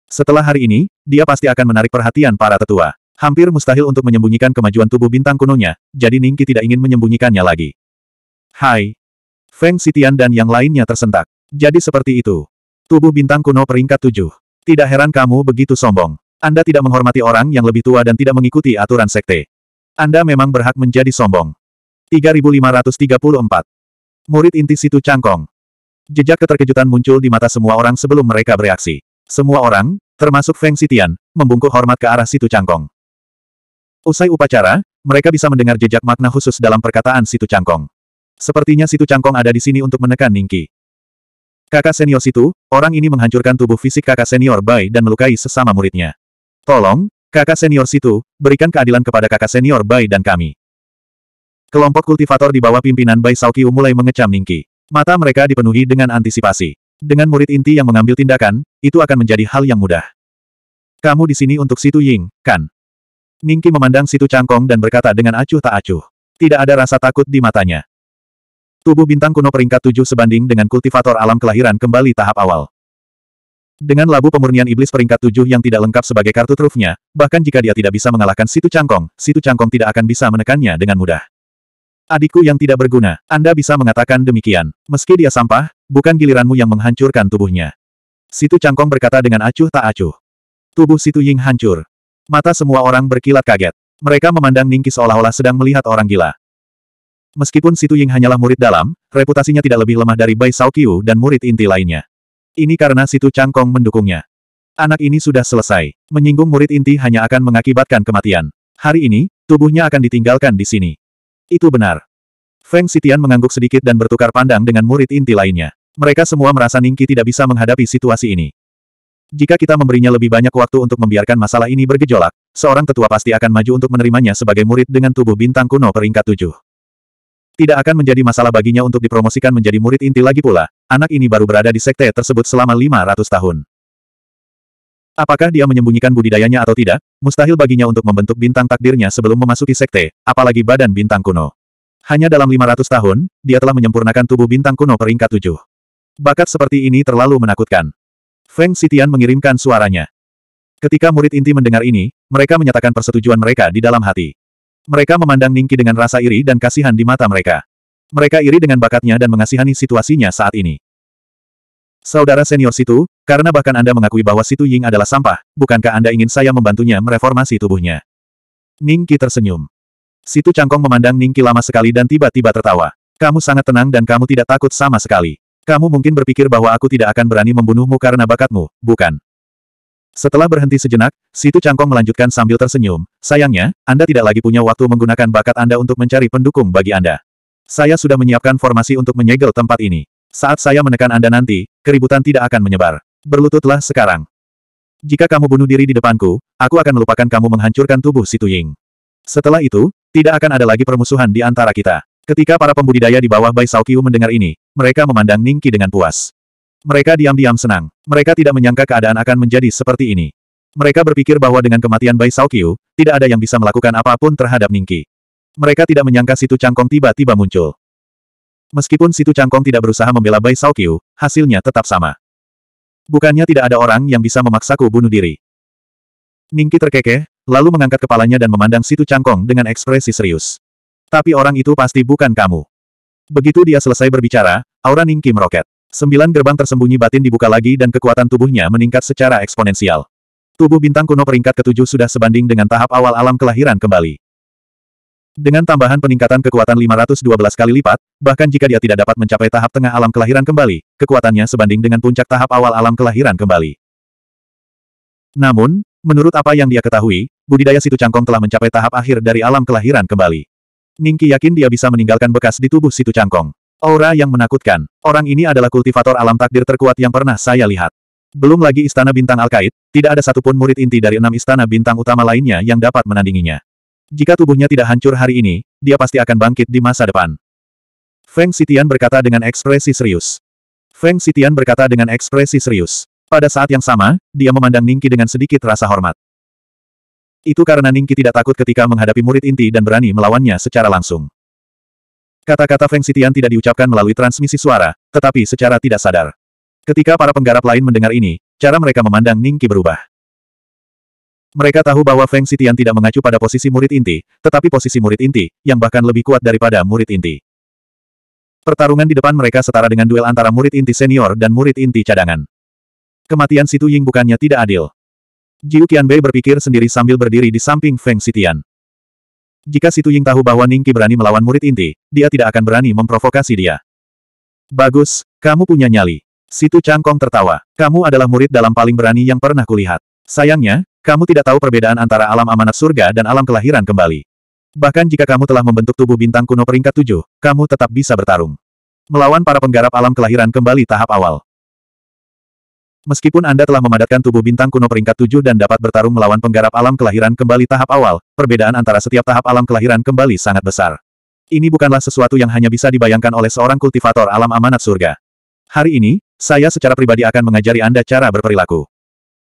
Setelah hari ini, dia pasti akan menarik perhatian para tetua. Hampir mustahil untuk menyembunyikan kemajuan tubuh bintang kunonya, jadi Ningki tidak ingin menyembunyikannya lagi. Hai. Feng Sitian dan yang lainnya tersentak. Jadi seperti itu. Tubuh bintang kuno peringkat tujuh. Tidak heran kamu begitu sombong. Anda tidak menghormati orang yang lebih tua dan tidak mengikuti aturan sekte. Anda memang berhak menjadi sombong. 3534. Murid inti situ cangkong. Jejak keterkejutan muncul di mata semua orang sebelum mereka bereaksi. Semua orang, termasuk Feng Sitian, membungkuk hormat ke arah situ cangkong. Usai upacara, mereka bisa mendengar jejak makna khusus dalam perkataan situ cangkong. Sepertinya situ cangkong ada di sini untuk menekan Ningki. Kakak senior situ, orang ini menghancurkan tubuh fisik kakak senior Bai dan melukai sesama muridnya. Tolong, kakak senior situ, berikan keadilan kepada kakak senior Bai dan kami. Kelompok kultivator di bawah pimpinan Bai Saokyu mulai mengecam Ningki. Mata mereka dipenuhi dengan antisipasi. Dengan murid inti yang mengambil tindakan, itu akan menjadi hal yang mudah. Kamu di sini untuk situ Ying, kan? Ningki memandang situ cangkong dan berkata dengan acuh tak acuh. Tidak ada rasa takut di matanya. Tubuh bintang kuno peringkat tujuh sebanding dengan kultivator alam kelahiran kembali tahap awal. Dengan labu pemurnian iblis peringkat tujuh yang tidak lengkap sebagai kartu trufnya, bahkan jika dia tidak bisa mengalahkan situ cangkong, situ cangkong tidak akan bisa menekannya dengan mudah. Adikku yang tidak berguna, Anda bisa mengatakan demikian. Meski dia sampah, bukan giliranmu yang menghancurkan tubuhnya. Situ cangkong berkata dengan acuh tak acuh. Tubuh situ Ying hancur. Mata semua orang berkilat kaget. Mereka memandang Ningki seolah-olah sedang melihat orang gila. Meskipun Situ Ying hanyalah murid dalam, reputasinya tidak lebih lemah dari Bai Sao dan murid inti lainnya. Ini karena Situ Changkong mendukungnya. Anak ini sudah selesai. Menyinggung murid inti hanya akan mengakibatkan kematian. Hari ini, tubuhnya akan ditinggalkan di sini. Itu benar. Feng Sitian mengangguk sedikit dan bertukar pandang dengan murid inti lainnya. Mereka semua merasa Ningki tidak bisa menghadapi situasi ini. Jika kita memberinya lebih banyak waktu untuk membiarkan masalah ini bergejolak, seorang tetua pasti akan maju untuk menerimanya sebagai murid dengan tubuh bintang kuno peringkat tujuh. Tidak akan menjadi masalah baginya untuk dipromosikan menjadi murid inti lagi pula, anak ini baru berada di sekte tersebut selama 500 tahun. Apakah dia menyembunyikan budidayanya atau tidak, mustahil baginya untuk membentuk bintang takdirnya sebelum memasuki sekte, apalagi badan bintang kuno. Hanya dalam 500 tahun, dia telah menyempurnakan tubuh bintang kuno peringkat 7. Bakat seperti ini terlalu menakutkan. Feng Sitian mengirimkan suaranya. Ketika murid inti mendengar ini, mereka menyatakan persetujuan mereka di dalam hati. Mereka memandang Ningki dengan rasa iri dan kasihan di mata mereka. Mereka iri dengan bakatnya dan mengasihani situasinya saat ini. Saudara senior Situ, karena bahkan Anda mengakui bahwa Situ Ying adalah sampah, bukankah Anda ingin saya membantunya mereformasi tubuhnya? Ningki tersenyum. Situ Cangkong memandang Ningki lama sekali dan tiba-tiba tertawa. Kamu sangat tenang dan kamu tidak takut sama sekali. Kamu mungkin berpikir bahwa aku tidak akan berani membunuhmu karena bakatmu, bukan? Setelah berhenti sejenak, Situ Cangkong melanjutkan sambil tersenyum, sayangnya, Anda tidak lagi punya waktu menggunakan bakat Anda untuk mencari pendukung bagi Anda. Saya sudah menyiapkan formasi untuk menyegel tempat ini. Saat saya menekan Anda nanti, keributan tidak akan menyebar. Berlututlah sekarang. Jika kamu bunuh diri di depanku, aku akan melupakan kamu menghancurkan tubuh Situ Ying. Setelah itu, tidak akan ada lagi permusuhan di antara kita. Ketika para pembudidaya di bawah Bai Saokyu mendengar ini, mereka memandang Ningki dengan puas. Mereka diam-diam senang. Mereka tidak menyangka keadaan akan menjadi seperti ini. Mereka berpikir bahwa dengan kematian Bai Saokyu, tidak ada yang bisa melakukan apapun terhadap Ningki. Mereka tidak menyangka Situ Cangkong tiba-tiba muncul. Meskipun Situ Cangkong tidak berusaha membela Bai Saokyu, hasilnya tetap sama. Bukannya tidak ada orang yang bisa memaksaku bunuh diri. Ningki terkekeh, lalu mengangkat kepalanya dan memandang Situ Cangkong dengan ekspresi serius. Tapi orang itu pasti bukan kamu. Begitu dia selesai berbicara, aura Ningki meroket. Sembilan gerbang tersembunyi batin dibuka lagi dan kekuatan tubuhnya meningkat secara eksponensial. Tubuh bintang kuno peringkat ketujuh sudah sebanding dengan tahap awal alam kelahiran kembali. Dengan tambahan peningkatan kekuatan 512 kali lipat, bahkan jika dia tidak dapat mencapai tahap tengah alam kelahiran kembali, kekuatannya sebanding dengan puncak tahap awal alam kelahiran kembali. Namun, menurut apa yang dia ketahui, budidaya situ cangkong telah mencapai tahap akhir dari alam kelahiran kembali. Ningki yakin dia bisa meninggalkan bekas di tubuh situ cangkong. Aura yang menakutkan. Orang ini adalah kultivator alam takdir terkuat yang pernah saya lihat. Belum lagi istana bintang Alkait, tidak ada satupun murid inti dari enam istana bintang utama lainnya yang dapat menandinginya. Jika tubuhnya tidak hancur hari ini, dia pasti akan bangkit di masa depan. Feng Sitian berkata dengan ekspresi serius. Feng Sitian berkata dengan ekspresi serius. Pada saat yang sama, dia memandang Ningki dengan sedikit rasa hormat. Itu karena Ningki tidak takut ketika menghadapi murid inti dan berani melawannya secara langsung. Kata-kata Feng Sitian tidak diucapkan melalui transmisi suara, tetapi secara tidak sadar. Ketika para penggarap lain mendengar ini, cara mereka memandang Ning Qi berubah. Mereka tahu bahwa Feng Sitian tidak mengacu pada posisi murid inti, tetapi posisi murid inti, yang bahkan lebih kuat daripada murid inti. Pertarungan di depan mereka setara dengan duel antara murid inti senior dan murid inti cadangan. Kematian Situ Ying bukannya tidak adil. Jiu Qianbei berpikir sendiri sambil berdiri di samping Feng Sitian. Jika Situ Ying tahu bahwa Ningki berani melawan murid inti, dia tidak akan berani memprovokasi dia. Bagus, kamu punya nyali. Situ Changkong tertawa. Kamu adalah murid dalam paling berani yang pernah kulihat. Sayangnya, kamu tidak tahu perbedaan antara alam amanat surga dan alam kelahiran kembali. Bahkan jika kamu telah membentuk tubuh bintang kuno peringkat tujuh, kamu tetap bisa bertarung. Melawan para penggarap alam kelahiran kembali tahap awal. Meskipun Anda telah memadatkan tubuh bintang kuno peringkat tujuh dan dapat bertarung melawan penggarap alam kelahiran kembali tahap awal, perbedaan antara setiap tahap alam kelahiran kembali sangat besar. Ini bukanlah sesuatu yang hanya bisa dibayangkan oleh seorang kultivator alam amanat surga. Hari ini, saya secara pribadi akan mengajari Anda cara berperilaku.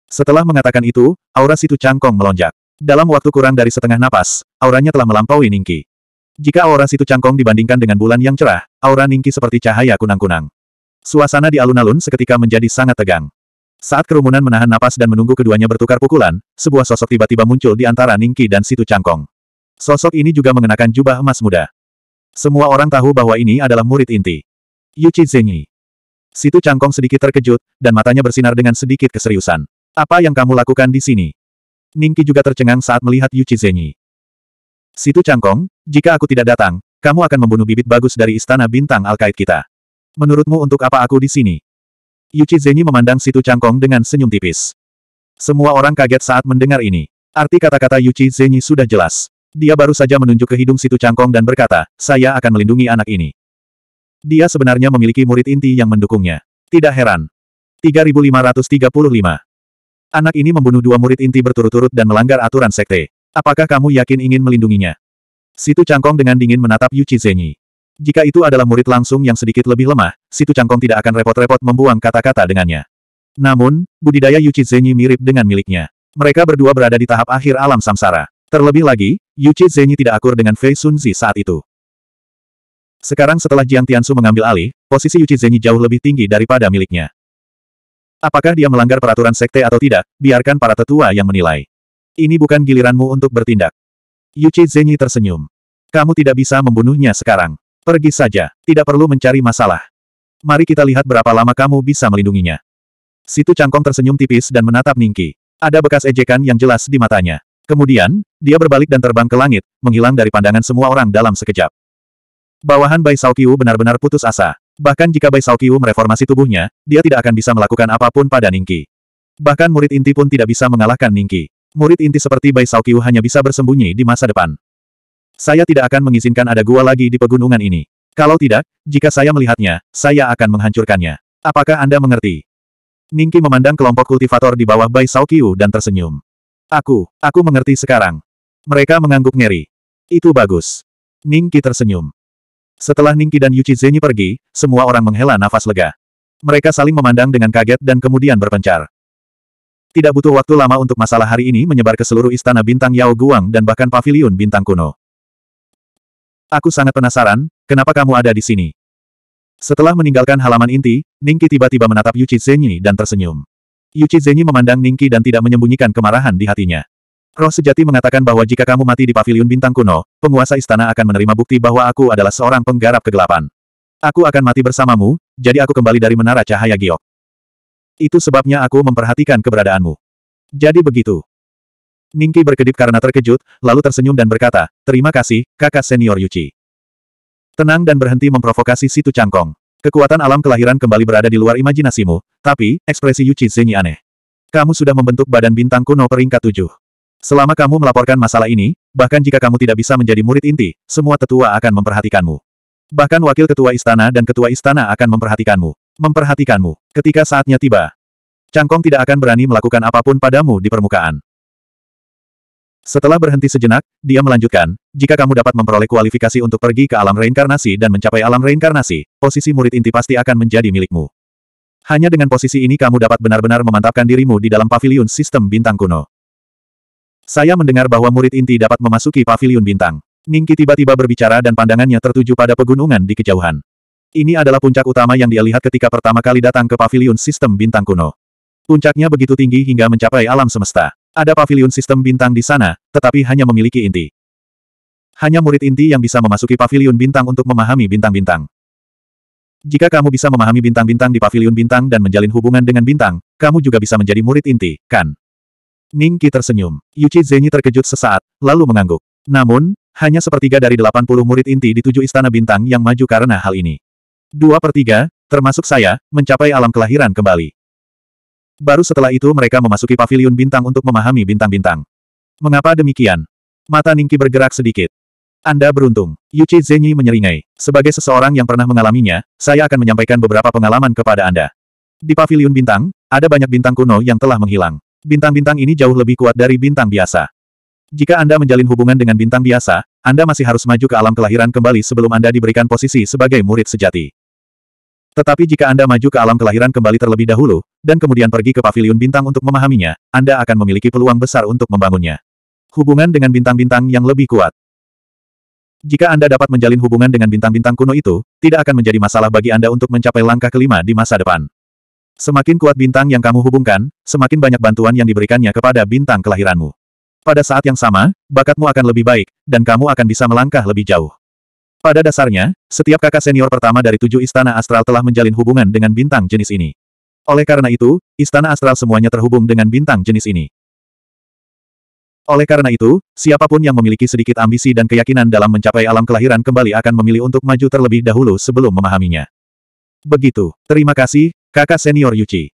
Setelah mengatakan itu, aura situ cangkong melonjak. Dalam waktu kurang dari setengah napas, auranya telah melampaui Ningki. Jika aura situ cangkong dibandingkan dengan bulan yang cerah, aura Ningki seperti cahaya kunang-kunang. Suasana di alun-alun seketika menjadi sangat tegang. Saat kerumunan menahan napas dan menunggu keduanya bertukar pukulan, sebuah sosok tiba-tiba muncul di antara Ningki dan Situ Cangkong. Sosok ini juga mengenakan jubah emas muda. Semua orang tahu bahwa ini adalah murid inti. Yu Zhenyi. Situ Cangkong sedikit terkejut, dan matanya bersinar dengan sedikit keseriusan. Apa yang kamu lakukan di sini? Ningki juga tercengang saat melihat Yu Zhenyi. Situ Cangkong, jika aku tidak datang, kamu akan membunuh bibit bagus dari istana bintang Alkait kita. Menurutmu untuk apa aku di sini? Yuchi Zenyi memandang situ cangkong dengan senyum tipis. Semua orang kaget saat mendengar ini. Arti kata-kata Yuchi Zenyi sudah jelas. Dia baru saja menunjuk ke hidung situ cangkong dan berkata, saya akan melindungi anak ini. Dia sebenarnya memiliki murid inti yang mendukungnya. Tidak heran. 3535. Anak ini membunuh dua murid inti berturut-turut dan melanggar aturan sekte. Apakah kamu yakin ingin melindunginya? Situ Cangkong dengan dingin menatap Yuchi Zenyi. Jika itu adalah murid langsung yang sedikit lebih lemah, Situ Cangkong tidak akan repot-repot membuang kata-kata dengannya. Namun, budidaya Yuchi Zenyi mirip dengan miliknya. Mereka berdua berada di tahap akhir alam samsara. Terlebih lagi, Yuchi Zenyi tidak akur dengan Fei Sunzi saat itu. Sekarang setelah Jiang Tiansu mengambil alih, posisi Yuchi Zenyi jauh lebih tinggi daripada miliknya. Apakah dia melanggar peraturan sekte atau tidak, biarkan para tetua yang menilai. Ini bukan giliranmu untuk bertindak. Yuchi Zenyi tersenyum. Kamu tidak bisa membunuhnya sekarang. Pergi saja, tidak perlu mencari masalah. Mari kita lihat berapa lama kamu bisa melindunginya. Situ Cangkong tersenyum tipis dan menatap Ningki. Ada bekas ejekan yang jelas di matanya. Kemudian, dia berbalik dan terbang ke langit, menghilang dari pandangan semua orang dalam sekejap. Bawahan Bai Saokyu benar-benar putus asa. Bahkan jika Bai Saokyu mereformasi tubuhnya, dia tidak akan bisa melakukan apapun pada Ningki. Bahkan murid inti pun tidak bisa mengalahkan Ningki. Murid inti seperti Bai Saokyu hanya bisa bersembunyi di masa depan. Saya tidak akan mengizinkan ada gua lagi di pegunungan ini. Kalau tidak, jika saya melihatnya, saya akan menghancurkannya. Apakah Anda mengerti? Ningki memandang kelompok kultivator di bawah Bai Saokyu dan tersenyum. Aku, aku mengerti sekarang. Mereka mengangguk ngeri. Itu bagus. Ningki tersenyum. Setelah Ningki dan Yuchi Zenyi pergi, semua orang menghela nafas lega. Mereka saling memandang dengan kaget dan kemudian berpencar. Tidak butuh waktu lama untuk masalah hari ini menyebar ke seluruh istana bintang Yao Guang dan bahkan paviliun bintang kuno. Aku sangat penasaran, kenapa kamu ada di sini? Setelah meninggalkan halaman inti, Ningki tiba-tiba menatap Yu Zenyi dan tersenyum. Yu Zenyi memandang Ningki dan tidak menyembunyikan kemarahan di hatinya. Roh sejati mengatakan bahwa jika kamu mati di Pavilion bintang kuno, penguasa istana akan menerima bukti bahwa aku adalah seorang penggarap kegelapan. Aku akan mati bersamamu, jadi aku kembali dari menara cahaya giok. Itu sebabnya aku memperhatikan keberadaanmu. Jadi begitu. Ningki berkedip karena terkejut, lalu tersenyum dan berkata, terima kasih, kakak senior Yuci. Tenang dan berhenti memprovokasi situ cangkong. Kekuatan alam kelahiran kembali berada di luar imajinasimu, tapi, ekspresi Yuci Zenyi aneh. Kamu sudah membentuk badan bintang kuno peringkat tujuh. Selama kamu melaporkan masalah ini, bahkan jika kamu tidak bisa menjadi murid inti, semua tetua akan memperhatikanmu. Bahkan wakil ketua istana dan ketua istana akan memperhatikanmu. Memperhatikanmu. Ketika saatnya tiba, Cangkong tidak akan berani melakukan apapun padamu di permukaan. Setelah berhenti sejenak, dia melanjutkan, jika kamu dapat memperoleh kualifikasi untuk pergi ke alam reinkarnasi dan mencapai alam reinkarnasi, posisi murid inti pasti akan menjadi milikmu. Hanya dengan posisi ini kamu dapat benar-benar memantapkan dirimu di dalam pavilion sistem bintang kuno. Saya mendengar bahwa murid inti dapat memasuki pavilion bintang. Ningki tiba-tiba berbicara dan pandangannya tertuju pada pegunungan di kejauhan. Ini adalah puncak utama yang dia lihat ketika pertama kali datang ke pavilion sistem bintang kuno. Puncaknya begitu tinggi hingga mencapai alam semesta. Ada pavilion sistem bintang di sana, tetapi hanya memiliki inti. Hanya murid inti yang bisa memasuki pavilion bintang untuk memahami bintang-bintang. Jika kamu bisa memahami bintang-bintang di pavilion bintang dan menjalin hubungan dengan bintang, kamu juga bisa menjadi murid inti, kan? Ning Qi tersenyum. Yuchi Zenyi terkejut sesaat, lalu mengangguk. Namun, hanya sepertiga dari 80 murid inti di tujuh istana bintang yang maju karena hal ini. Dua per tiga, termasuk saya, mencapai alam kelahiran kembali. Baru setelah itu mereka memasuki paviliun bintang untuk memahami bintang-bintang. Mengapa demikian? Mata Ningki bergerak sedikit. Anda beruntung. Yuchi Zenyi menyeringai. Sebagai seseorang yang pernah mengalaminya, saya akan menyampaikan beberapa pengalaman kepada Anda. Di paviliun bintang, ada banyak bintang kuno yang telah menghilang. Bintang-bintang ini jauh lebih kuat dari bintang biasa. Jika Anda menjalin hubungan dengan bintang biasa, Anda masih harus maju ke alam kelahiran kembali sebelum Anda diberikan posisi sebagai murid sejati. Tetapi jika Anda maju ke alam kelahiran kembali terlebih dahulu, dan kemudian pergi ke pavilion bintang untuk memahaminya, Anda akan memiliki peluang besar untuk membangunnya. Hubungan dengan bintang-bintang yang lebih kuat. Jika Anda dapat menjalin hubungan dengan bintang-bintang kuno itu, tidak akan menjadi masalah bagi Anda untuk mencapai langkah kelima di masa depan. Semakin kuat bintang yang kamu hubungkan, semakin banyak bantuan yang diberikannya kepada bintang kelahiranmu. Pada saat yang sama, bakatmu akan lebih baik, dan kamu akan bisa melangkah lebih jauh. Pada dasarnya, setiap kakak senior pertama dari tujuh istana astral telah menjalin hubungan dengan bintang jenis ini. Oleh karena itu, istana astral semuanya terhubung dengan bintang jenis ini. Oleh karena itu, siapapun yang memiliki sedikit ambisi dan keyakinan dalam mencapai alam kelahiran kembali akan memilih untuk maju terlebih dahulu sebelum memahaminya. Begitu. Terima kasih, kakak senior Yuchi.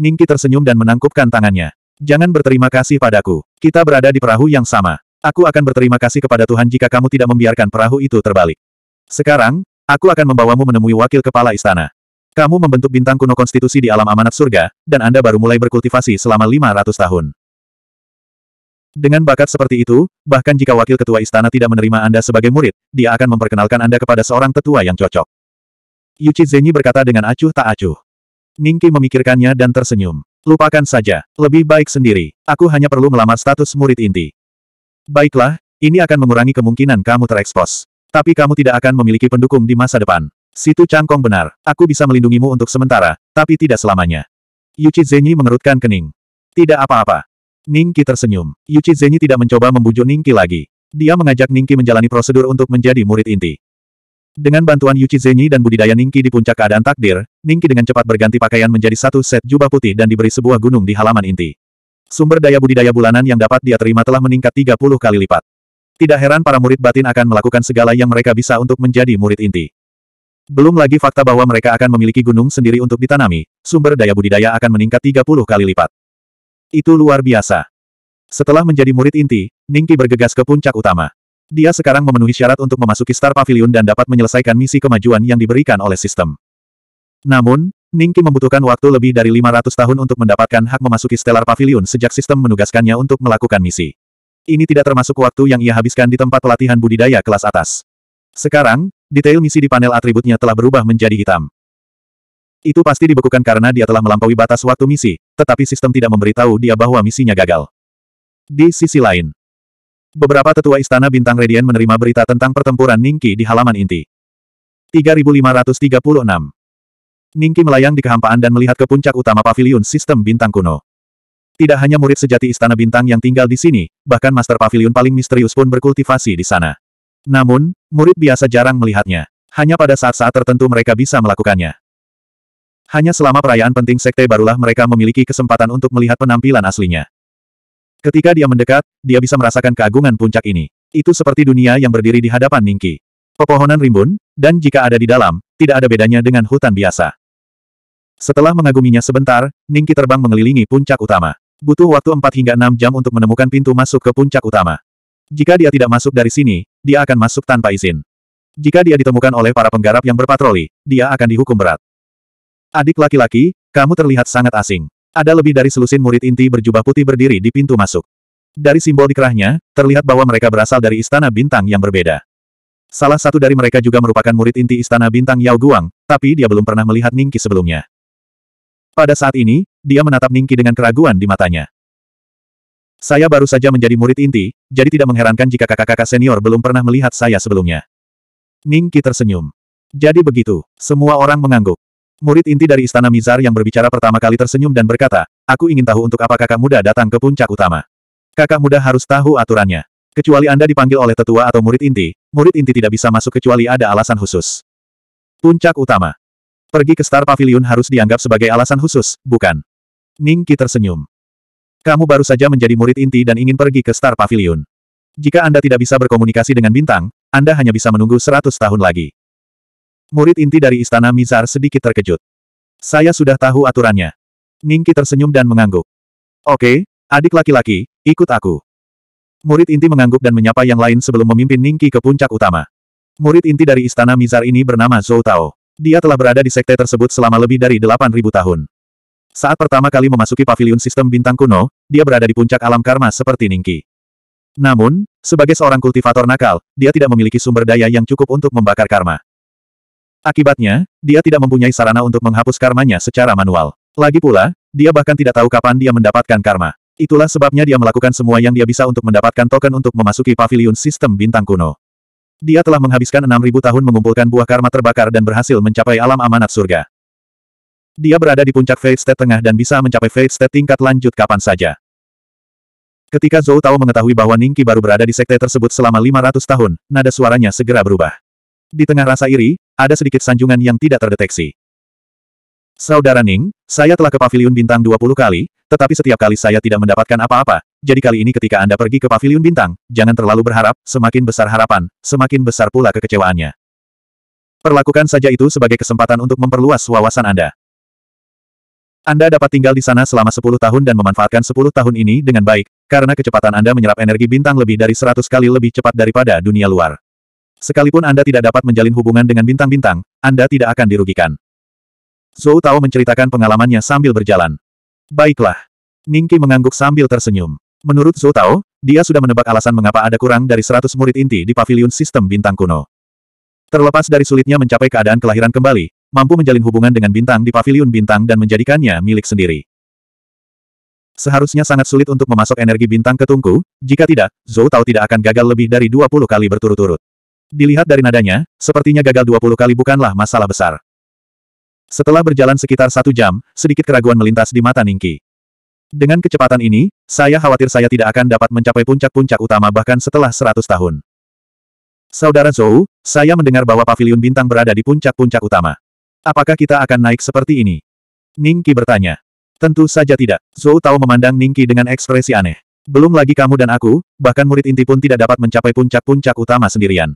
Ningki tersenyum dan menangkupkan tangannya. Jangan berterima kasih padaku. Kita berada di perahu yang sama. Aku akan berterima kasih kepada Tuhan jika kamu tidak membiarkan perahu itu terbalik. Sekarang, aku akan membawamu menemui wakil kepala istana. Kamu membentuk bintang kuno konstitusi di alam amanat surga, dan Anda baru mulai berkultivasi selama 500 tahun. Dengan bakat seperti itu, bahkan jika wakil ketua istana tidak menerima Anda sebagai murid, dia akan memperkenalkan Anda kepada seorang tetua yang cocok. Yuchi Zenyi berkata dengan acuh tak acuh. Ningki memikirkannya dan tersenyum. Lupakan saja, lebih baik sendiri. Aku hanya perlu melamar status murid inti. Baiklah, ini akan mengurangi kemungkinan kamu terekspos. Tapi kamu tidak akan memiliki pendukung di masa depan. Situ Cangkong benar, aku bisa melindungimu untuk sementara, tapi tidak selamanya. Yuchi Zenyi mengerutkan kening. Tidak apa-apa. Ningki tersenyum. Yuchi Zenyi tidak mencoba membujuk Ningki lagi. Dia mengajak Ningki menjalani prosedur untuk menjadi murid inti. Dengan bantuan Yuchi Zenyi dan budidaya Ningki di puncak keadaan takdir, Ningki dengan cepat berganti pakaian menjadi satu set jubah putih dan diberi sebuah gunung di halaman inti. Sumber daya budidaya bulanan yang dapat dia terima telah meningkat 30 kali lipat. Tidak heran para murid batin akan melakukan segala yang mereka bisa untuk menjadi murid inti. Belum lagi fakta bahwa mereka akan memiliki gunung sendiri untuk ditanami, sumber daya budidaya akan meningkat 30 kali lipat. Itu luar biasa. Setelah menjadi murid inti, Ningki bergegas ke puncak utama. Dia sekarang memenuhi syarat untuk memasuki Star Pavilion dan dapat menyelesaikan misi kemajuan yang diberikan oleh sistem. Namun, Ningki membutuhkan waktu lebih dari 500 tahun untuk mendapatkan hak memasuki Stellar Pavilion sejak sistem menugaskannya untuk melakukan misi. Ini tidak termasuk waktu yang ia habiskan di tempat pelatihan budidaya kelas atas. Sekarang, detail misi di panel atributnya telah berubah menjadi hitam. Itu pasti dibekukan karena dia telah melampaui batas waktu misi, tetapi sistem tidak memberitahu dia bahwa misinya gagal. Di sisi lain, beberapa tetua istana bintang Radian menerima berita tentang pertempuran Ningki di halaman inti. 3536 Ningki melayang di kehampaan dan melihat ke puncak utama pavilion sistem bintang kuno. Tidak hanya murid sejati istana bintang yang tinggal di sini, bahkan master pavilion paling misterius pun berkultivasi di sana. Namun, murid biasa jarang melihatnya. Hanya pada saat-saat tertentu mereka bisa melakukannya. Hanya selama perayaan penting sekte barulah mereka memiliki kesempatan untuk melihat penampilan aslinya. Ketika dia mendekat, dia bisa merasakan keagungan puncak ini. Itu seperti dunia yang berdiri di hadapan Ningki. Pepohonan rimbun, dan jika ada di dalam, tidak ada bedanya dengan hutan biasa. Setelah mengaguminya sebentar, Ningki terbang mengelilingi puncak utama. Butuh waktu 4 hingga 6 jam untuk menemukan pintu masuk ke puncak utama. Jika dia tidak masuk dari sini, dia akan masuk tanpa izin. Jika dia ditemukan oleh para penggarap yang berpatroli, dia akan dihukum berat. Adik laki-laki, kamu terlihat sangat asing. Ada lebih dari selusin murid inti berjubah putih berdiri di pintu masuk. Dari simbol di kerahnya, terlihat bahwa mereka berasal dari istana bintang yang berbeda. Salah satu dari mereka juga merupakan murid inti istana bintang Yao Guang, tapi dia belum pernah melihat Ningki sebelumnya. Pada saat ini, dia menatap Ningki dengan keraguan di matanya. Saya baru saja menjadi murid inti, jadi tidak mengherankan jika kakak-kakak senior belum pernah melihat saya sebelumnya. Ningki tersenyum. Jadi begitu, semua orang mengangguk. Murid inti dari Istana Mizar yang berbicara pertama kali tersenyum dan berkata, Aku ingin tahu untuk apa kakak muda datang ke puncak utama. Kakak muda harus tahu aturannya. Kecuali Anda dipanggil oleh tetua atau murid inti, murid inti tidak bisa masuk kecuali ada alasan khusus. Puncak utama. Pergi ke Star Pavilion harus dianggap sebagai alasan khusus, bukan? Ningki tersenyum. Kamu baru saja menjadi murid inti dan ingin pergi ke Star Pavilion. Jika Anda tidak bisa berkomunikasi dengan bintang, Anda hanya bisa menunggu 100 tahun lagi. Murid inti dari Istana Mizar sedikit terkejut. Saya sudah tahu aturannya. Ningki tersenyum dan mengangguk. Oke, adik laki-laki, ikut aku. Murid inti mengangguk dan menyapa yang lain sebelum memimpin Ningki ke puncak utama. Murid inti dari Istana Mizar ini bernama Zhou Tao. Dia telah berada di sekte tersebut selama lebih dari 8.000 tahun. Saat pertama kali memasuki pavilion sistem bintang kuno, dia berada di puncak alam karma seperti Ningki. Namun, sebagai seorang kultivator nakal, dia tidak memiliki sumber daya yang cukup untuk membakar karma. Akibatnya, dia tidak mempunyai sarana untuk menghapus karmanya secara manual. Lagi pula, dia bahkan tidak tahu kapan dia mendapatkan karma. Itulah sebabnya dia melakukan semua yang dia bisa untuk mendapatkan token untuk memasuki pavilion sistem bintang kuno. Dia telah menghabiskan 6.000 tahun mengumpulkan buah karma terbakar dan berhasil mencapai alam amanat surga. Dia berada di puncak Fate State tengah dan bisa mencapai Fate State tingkat lanjut kapan saja. Ketika Zhou Tao mengetahui bahwa Ningki baru berada di sekte tersebut selama 500 tahun, nada suaranya segera berubah. Di tengah rasa iri, ada sedikit sanjungan yang tidak terdeteksi. Saudara Ning, saya telah ke Paviliun Bintang 20 kali, tetapi setiap kali saya tidak mendapatkan apa-apa, jadi kali ini ketika Anda pergi ke Pavilion Bintang, jangan terlalu berharap, semakin besar harapan, semakin besar pula kekecewaannya. Perlakukan saja itu sebagai kesempatan untuk memperluas wawasan Anda. Anda dapat tinggal di sana selama 10 tahun dan memanfaatkan 10 tahun ini dengan baik, karena kecepatan Anda menyerap energi bintang lebih dari 100 kali lebih cepat daripada dunia luar. Sekalipun Anda tidak dapat menjalin hubungan dengan bintang-bintang, Anda tidak akan dirugikan. Zhou Tao menceritakan pengalamannya sambil berjalan. Baiklah. Ningki mengangguk sambil tersenyum. Menurut Zhou Tao, dia sudah menebak alasan mengapa ada kurang dari 100 murid inti di pavilion sistem bintang kuno. Terlepas dari sulitnya mencapai keadaan kelahiran kembali, mampu menjalin hubungan dengan bintang di pavilion bintang dan menjadikannya milik sendiri. Seharusnya sangat sulit untuk memasok energi bintang ke tungku, jika tidak, Zhou Tao tidak akan gagal lebih dari 20 kali berturut-turut. Dilihat dari nadanya, sepertinya gagal 20 kali bukanlah masalah besar. Setelah berjalan sekitar satu jam, sedikit keraguan melintas di mata Ningki. Dengan kecepatan ini, saya khawatir saya tidak akan dapat mencapai puncak-puncak utama bahkan setelah seratus tahun. Saudara Zhou, saya mendengar bahwa pavilion bintang berada di puncak-puncak utama. Apakah kita akan naik seperti ini? Ningki bertanya. Tentu saja tidak. Zhou tahu memandang Ningki dengan ekspresi aneh. Belum lagi kamu dan aku, bahkan murid inti pun tidak dapat mencapai puncak-puncak utama sendirian.